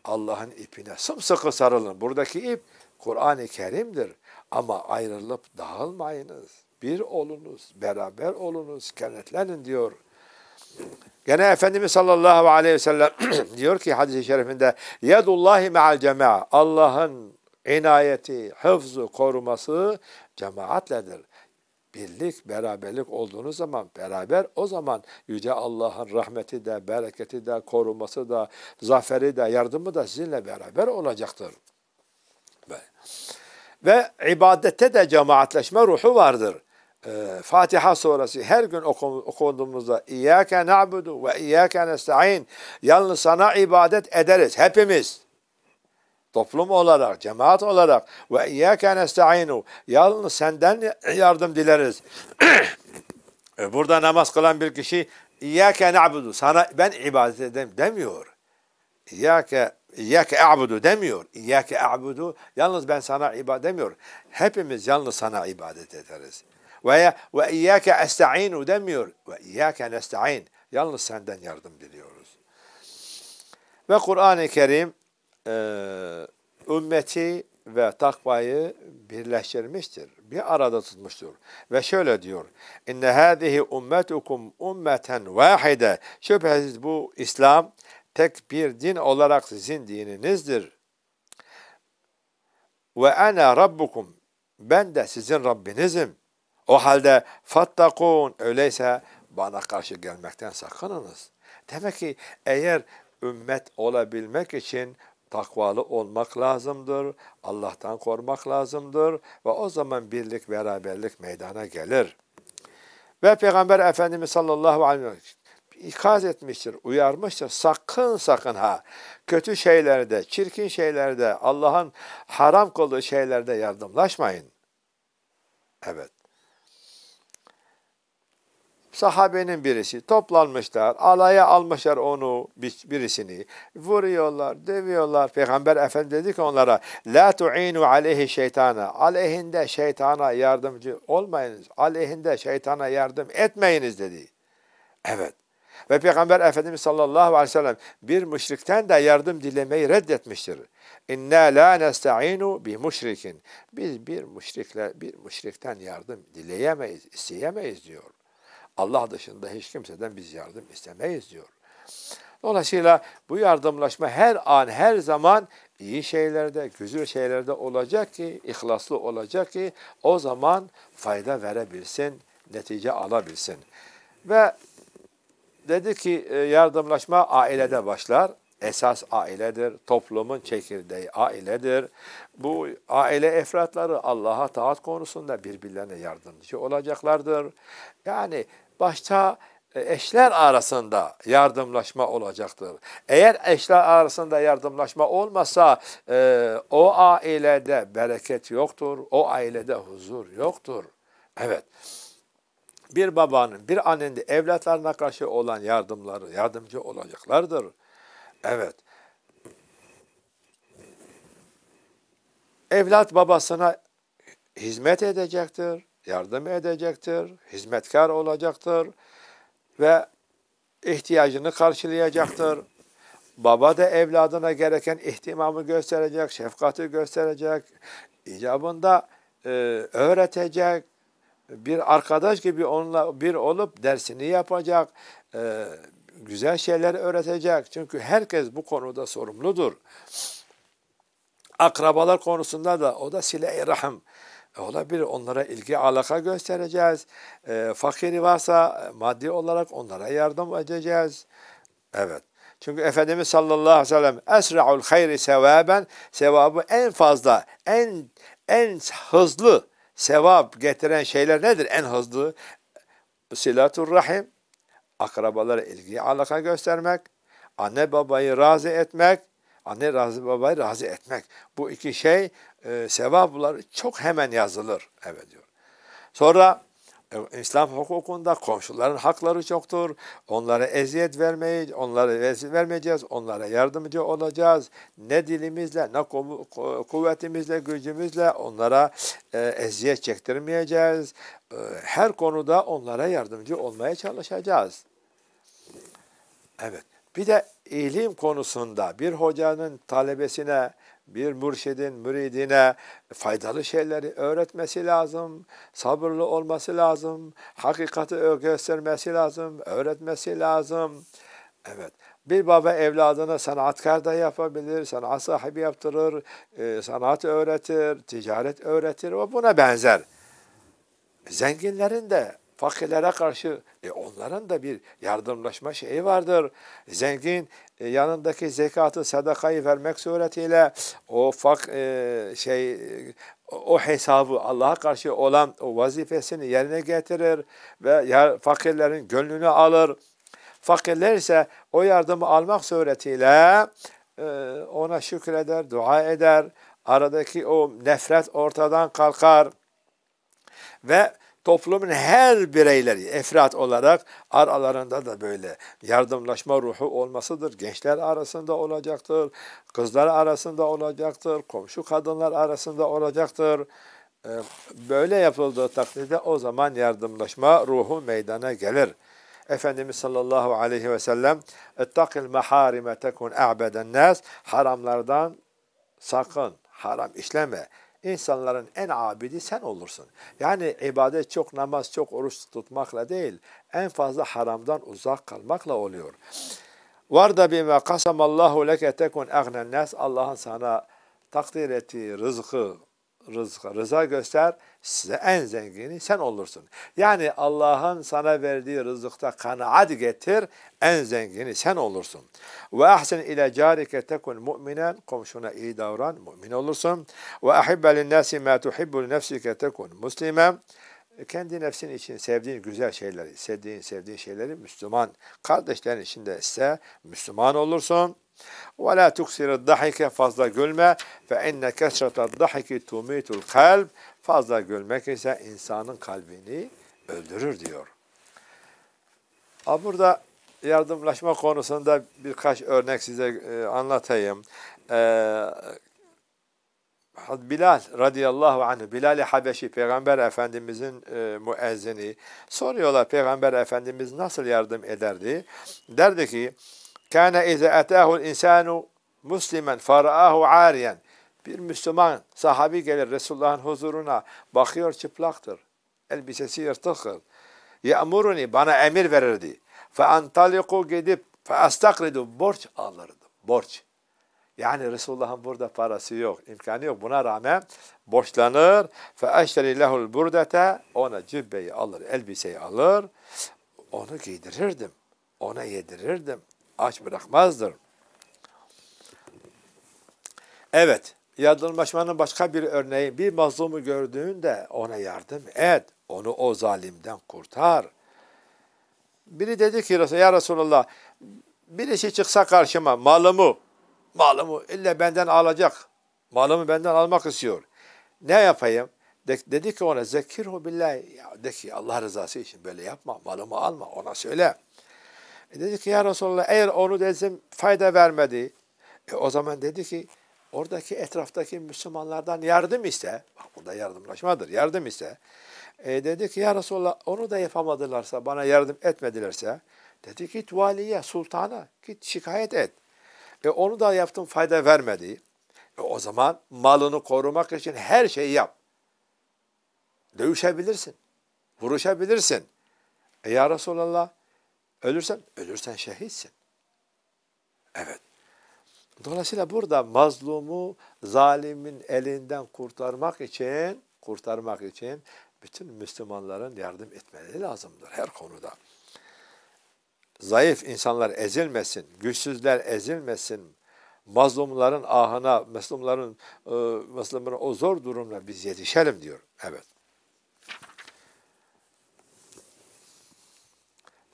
Speaker 1: Allah'ın ipine sımsıkı sarılın. Buradaki ip Kur'an-ı Kerim'dir. Ama ayrılıp dağılmayınız. Bir olunuz, beraber olunuz, kenetlenin diyor. Gene Efendimiz sallallahu aleyhi ve sellem diyor ki hadis-i şerifinde Yedullahi me'al cema'a Allah'ın inayeti, hıfzı, koruması cemaatledir. Birlik, beraberlik olduğunuz zaman beraber o zaman Yüce Allah'ın rahmeti de, bereketi de, koruması da, zaferi de, yardımı da sizinle beraber olacaktır. Ve ibadette de cemaatleşme ruhu vardır. Ee, Fatiha suresi her gün okunduğumuzda İyyâke na'budu ve İyyâke nesta'in yalnız sana ibadet ederiz hepimiz toplum olarak, cemaat olarak ve iyyâke nestaînû yalnız senden yardım dileriz. E, burada namaz kılan bir kişi iyyâke na'budu sana ben ibadet edeyim demiyor. İyyâke İyyâke a'budu demiyor. İyyâke a'budu yalnız ben sana ibadet demiyor. Hepimiz yalnız sana ibadet ederiz. Ve, ve iyyâke esta'inu demiyor. Ve iyyâke nesta'in. Yalnız senden yardım diliyoruz. Ve Kur'an-ı Kerim e, ümmeti ve takvayı birleştirmiştir. Bir arada tutmuştur. Ve şöyle diyor. İnne hâzihi ummetukum ummeten vahide. Şüphesiz bu İslam tek bir din olarak sizin dininizdir. Ve ana rabbukum. Ben de sizin Rabbinizim. O halde fattakun. Öyleyse bana karşı gelmekten sakınınız. Demek ki eğer ümmet olabilmek için takvalı olmak lazımdır, Allah'tan korkmak lazımdır ve o zaman birlik, beraberlik meydana gelir. Ve Peygamber Efendimiz sallallahu aleyhi ve sellem ikaz etmiştir, uyarmıştır. Sakın sakın ha kötü şeylerde, çirkin şeylerde, Allah'ın haram kıldığı şeylerde yardımlaşmayın. Evet sahabenin birisi. Toplanmışlar, alaya almışlar onu birisini. Vuruyorlar, dövüyorlar. Peygamber Efendimiz dedi ki onlara La tu'inu aleyhi şeytana. Aleyhinde şeytana yardımcı olmayınız. Aleyhinde şeytana yardım etmeyiniz dedi. Evet. Ve Peygamber Efendimiz sallallahu aleyhi ve sellem bir müşrikten de yardım dilemeyi reddetmiştir. İnna la nesta'inu bi müşrikin. Biz bir müşrikle bir müşrikten yardım dileyemeyiz, isteyemeyiz diyor. Allah dışında hiç kimseden biz yardım istemeyiz diyor. Dolayısıyla bu yardımlaşma her an, her zaman iyi şeylerde, güzel şeylerde olacak ki, ihlaslı olacak ki o zaman fayda verebilsin, netice alabilsin. Ve dedi ki e, yardımlaşma ailede başlar. Esas ailedir, toplumun çekirdeği ailedir. Bu aile efratları Allah'a taat konusunda birbirlerine yardımcı olacaklardır. Yani başta e, eşler arasında yardımlaşma olacaktır. Eğer eşler arasında yardımlaşma olmasa e, o ailede bereket yoktur, o ailede huzur yoktur. Evet, bir babanın, bir annenin evlatlarına karşı olan yardımları yardımcı olacaklardır. Evet, evlat babasına hizmet edecektir yardım edecektir, hizmetkar olacaktır ve ihtiyacını karşılayacaktır. Baba da evladına gereken ihtimamı gösterecek, şefkati gösterecek, icabında e, öğretecek, bir arkadaş gibi onunla bir olup dersini yapacak, e, güzel şeyler öğretecek. Çünkü herkes bu konuda sorumludur. Akrabalar konusunda da o da sile-i rahim e, olabilir onlara ilgi alaka göstereceğiz. E, fakiri varsa e, maddi olarak onlara yardım edeceğiz. Evet. Çünkü Efendimiz sallallahu aleyhi ve sellem esra'ul hayri sevaben sevabı en fazla, en en hızlı sevap getiren şeyler nedir? En hızlı silatur rahim, akrabalara ilgi alaka göstermek, anne babayı razı etmek, anne razı babayı razı etmek. Bu iki şey e, çok hemen yazılır. Evet diyor. Sonra e, İslam hukukunda komşuların hakları çoktur. Onlara eziyet vermeyi, onlara eziyet vermeyeceğiz. Onlara yardımcı olacağız. Ne dilimizle, ne kuvvetimizle, gücümüzle onlara e, eziyet çektirmeyeceğiz. E, her konuda onlara yardımcı olmaya çalışacağız. Evet. Bir de ilim konusunda bir hocanın talebesine bir mürşidin müridine faydalı şeyleri öğretmesi lazım, sabırlı olması lazım, hakikati göstermesi lazım, öğretmesi lazım. Evet, bir baba evladını sanatkar da yapabilir, sanat sahibi yaptırır, e, sanat öğretir, ticaret öğretir ve buna benzer. Zenginlerin de fakirlere karşı e, onların da bir yardımlaşma şeyi vardır. Zengin e, yanındaki zekatı, sadakayı vermek suretiyle o fak e, şey e, o hesabı Allah'a karşı olan o vazifesini yerine getirir ve ya, fakirlerin gönlünü alır. Fakirler ise o yardımı almak suretiyle e, ona şükreder, dua eder. Aradaki o nefret ortadan kalkar ve toplumun her bireyleri efrat olarak aralarında da böyle yardımlaşma ruhu olmasıdır. Gençler arasında olacaktır, kızlar arasında olacaktır, komşu kadınlar arasında olacaktır. Ee, böyle yapıldığı takdirde o zaman yardımlaşma ruhu meydana gelir. Efendimiz sallallahu aleyhi ve sellem اِتَّقِ الْمَحَارِمَ تَكُنْ اَعْبَدَ النَّاسِ Haramlardan sakın, haram işleme insanların en abidi sen olursun. Yani ibadet çok, namaz çok, oruç tutmakla değil, en fazla haramdan uzak kalmakla oluyor. Varda bime kasamallahu leke tekun agnen nas. Allah'ın sana takdir ettiği rızkı rızka rıza göster size en zengini sen olursun. Yani Allah'ın sana verdiği rızıkta kanaat getir en zengini sen olursun. Ve ahsen ile carike tekun mu'minen komşuna iyi davran mümin olursun. Ve ahibbe linnâsi mâ tuhibbu nefsike tekun muslimen kendi nefsin için sevdiğin güzel şeyleri, sevdiğin sevdiğin şeyleri Müslüman kardeşlerin içinde ise Müslüman olursun. Ve la tuksirud dahike fazla gülme fe enne kesretud dahiki tumitul kalb fazla gülmek ise insanın kalbini öldürür diyor. Ha burada yardımlaşma konusunda birkaç örnek size e, anlatayım. E, Bilal radıyallahu anh, Bilal-i Habeşi, Peygamber Efendimizin e, müezzini. Soruyorlar Peygamber Efendimiz nasıl yardım ederdi? Derdi ki, Kana, ize etâhul insanu muslimen fara'ahu ariyen. Bir Müslüman sahabi gelir Resulullah'ın huzuruna. Bakıyor çıplaktır. Elbisesi yırtıktır. Ya'muruni bana emir verirdi. Fe antaliku gidip fa astakridu borç alırdı, Borç. Yani Resulullah'ın burada parası yok, imkanı yok. Buna rağmen borçlanır. Fe eşteri lehul burdete ona cübbeyi alır, elbiseyi alır. Onu giydirirdim, ona yedirirdim aç bırakmazdır. Evet, yardımlaşmanın başka bir örneği, bir mazlumu gördüğünde ona yardım et, onu o zalimden kurtar. Biri dedi ki, ya Resulallah, birisi çıksa karşıma malımı, malımı illa benden alacak, malımı benden almak istiyor. Ne yapayım? De, dedi ki ona, zekirhu billah, ya de ki Allah rızası için böyle yapma, malımı alma, ona söyle.'' E dedi ki ya Resulallah eğer onu dedim fayda vermedi. E o zaman dedi ki oradaki etraftaki Müslümanlardan yardım ise Bak burada yardımlaşmadır. Yardım ise E dedi ki ya Resulallah onu da yapamadılarsa bana yardım etmedilerse dedi git valiye, sultana git şikayet et. E onu da yaptım fayda vermedi. E o zaman malını korumak için her şeyi yap. Dövüşebilirsin. Vuruşabilirsin. E ya Resulallah Ölürsen, ölürsen şehitsin. Evet. Dolayısıyla burada mazlumu zalimin elinden kurtarmak için, kurtarmak için bütün Müslümanların yardım etmeleri lazımdır her konuda. Zayıf insanlar ezilmesin, güçsüzler ezilmesin, mazlumların ahına, mazlumların, e, mazlumların o zor durumla biz yetişelim diyor. Evet.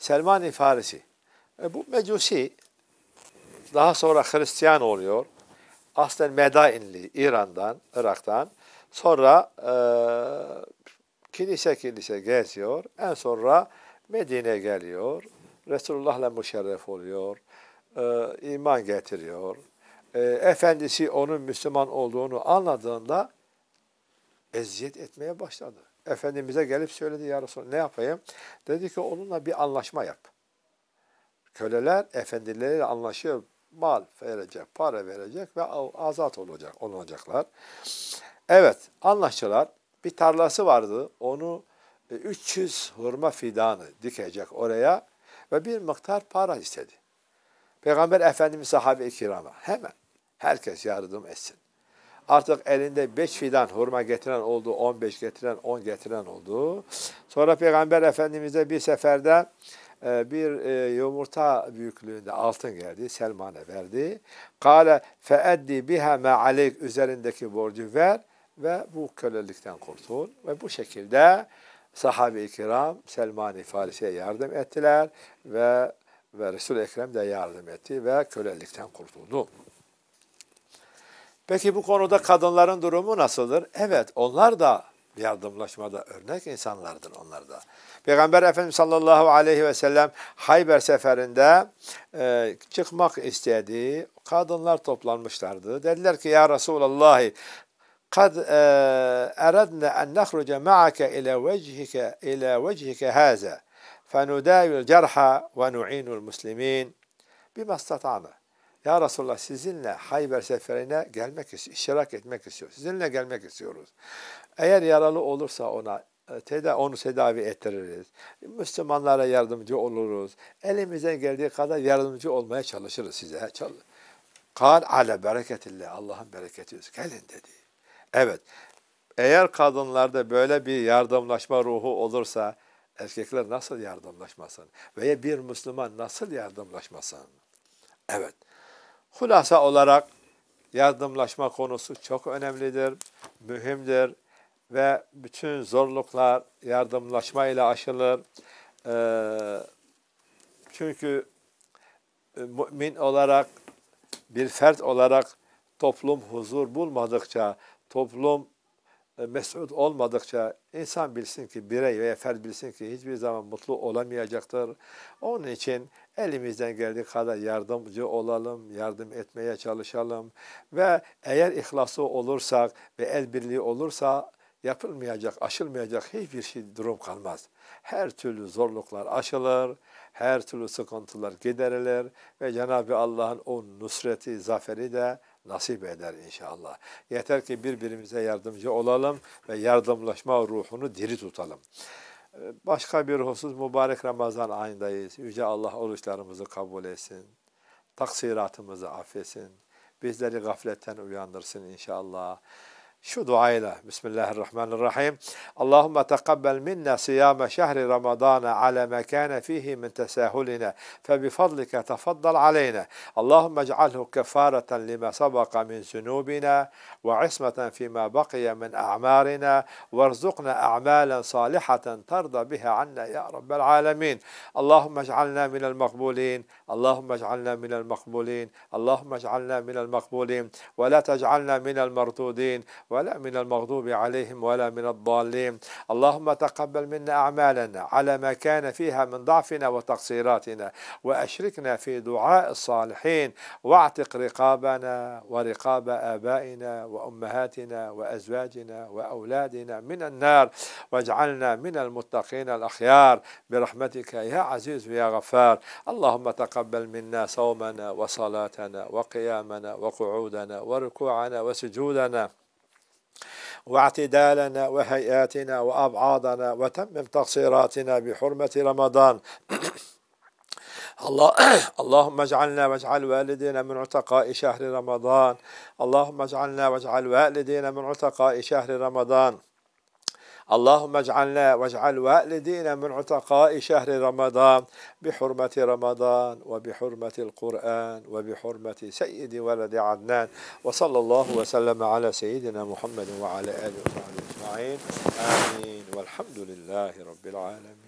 Speaker 1: selman Farisi. E, bu Mecusi daha sonra Hristiyan oluyor. Aslen Medainli, İran'dan, Irak'tan. Sonra e, kilise kilise geziyor. En sonra Medine geliyor. Resulullah'la müşerref oluyor. E, iman getiriyor. E, efendisi onun Müslüman olduğunu anladığında eziyet etmeye başladı. Efendimiz'e gelip söyledi ya Resulallah ne yapayım? Dedi ki onunla bir anlaşma yap. Köleler efendileriyle anlaşıyor. Mal verecek, para verecek ve azat olacak, olacaklar. Evet, anlaştılar. Bir tarlası vardı. Onu 300 e, hurma fidanı dikecek oraya ve bir miktar para istedi. Peygamber Efendimiz sahabe-i kirama hemen herkes yardım etsin. Artık elinde beş fidan hurma getiren oldu, on beş getiren, on getiren oldu. Sonra Peygamber Efendimiz'e bir seferde e, bir e, yumurta büyüklüğünde altın geldi, Selman'a verdi. Kale feeddi biha me aleyk üzerindeki borcu ver ve bu kölelikten kurtul. Ve bu şekilde sahabe-i kiram Selman-ı Farisi'ye yardım ettiler ve ve Resul-i Ekrem de yardım etti ve kölelikten kurtuldu. Peki bu konuda kadınların durumu nasıldır? Evet onlar da yardımlaşmada örnek insanlardır onlar da. Peygamber Efendimiz sallallahu aleyhi ve sellem Hayber seferinde e, çıkmak istedi. Kadınlar toplanmışlardı. Dediler ki ya Resulallah kad e, eredne en nehruce ma'ake ile vechike ile vechike haza fenudavil cerha ve nu'inul muslimin bima istata'na. Ya Resulallah sizinle Hayber seferine gelmek istiyor, iştirak etmek istiyor. Sizinle gelmek istiyoruz. Eğer yaralı olursa ona e, teda onu tedavi ettiririz. Müslümanlara yardımcı oluruz. Elimizden geldiği kadar yardımcı olmaya çalışırız size. Kal ale bereketillah. Allah'ın bereketi gelin dedi. Evet. Eğer kadınlarda böyle bir yardımlaşma ruhu olursa erkekler nasıl yardımlaşmasın? Veya bir Müslüman nasıl yardımlaşmasın? Evet. Hulasa olarak yardımlaşma konusu çok önemlidir, mühimdir ve bütün zorluklar yardımlaşma ile aşılır. Ee, çünkü e, mümin olarak, bir fert olarak toplum huzur bulmadıkça, toplum e, mesut olmadıkça insan bilsin ki birey veya fert bilsin ki hiçbir zaman mutlu olamayacaktır. Onun için elimizden geldiği kadar yardımcı olalım, yardım etmeye çalışalım ve eğer ihlaslı olursak ve el birliği olursa yapılmayacak, aşılmayacak hiçbir şey durum kalmaz. Her türlü zorluklar aşılır, her türlü sıkıntılar giderilir ve Cenab-ı Allah'ın o nusreti, zaferi de nasip eder inşallah. Yeter ki birbirimize yardımcı olalım ve yardımlaşma ruhunu diri tutalım. Başka bir husus mübarek Ramazan ayındayız. Yüce Allah oruçlarımızı kabul etsin. Taksiratımızı affetsin. Bizleri gafletten uyandırsın inşallah. شو دعائنا بسم الله الرحمن الرحيم اللهم تقبل منا صيام شهر رمضان على ما كان فيه من تساهلنا فبفضلك تفضل علينا اللهم اجعله كفارة لما سبق من ذنوبنا وعصمة فيما بقي من أعمارنا وارزقنا أعمالا صالحة ترضى بها عنا يا رب العالمين اللهم اجعلنا من المقبولين اللهم اجعلنا من المقبولين اللهم اجعلنا من المقبولين ولا تجعلنا من المردودين ولا من المغضوب عليهم ولا من الضالين اللهم تقبل منا أعمالنا على ما كان فيها من ضعفنا وتقصيراتنا وأشركنا في دعاء الصالحين واعتق رقابنا ورقاب آبائنا وأمهاتنا وأزواجنا وأولادنا من النار واجعلنا من المتقين الأخيار برحمتك يا عزيز يا غفار اللهم تقبل منا صومنا وصلاتنا وقيامنا وقعودنا وركوعنا وسجودنا واعتدالنا وهيئاتنا وأبعادنا وتمم تقصيراتنا بحرمة رمضان الله اللهم اجعلنا واجعل والدينا من عتقاء شهر رمضان اللهم اجعلنا واجعل والدينا من عتقاء شهر رمضان اللهم اجعلنا واجعل والدينا من عتقاء شهر رمضان بحرمة رمضان وبحرمة القرآن وبحرمة سيد ولد عدنان وصلى الله وسلم على سيدنا محمد وعلى آله وصحبه أجمعين آمين والحمد لله رب العالمين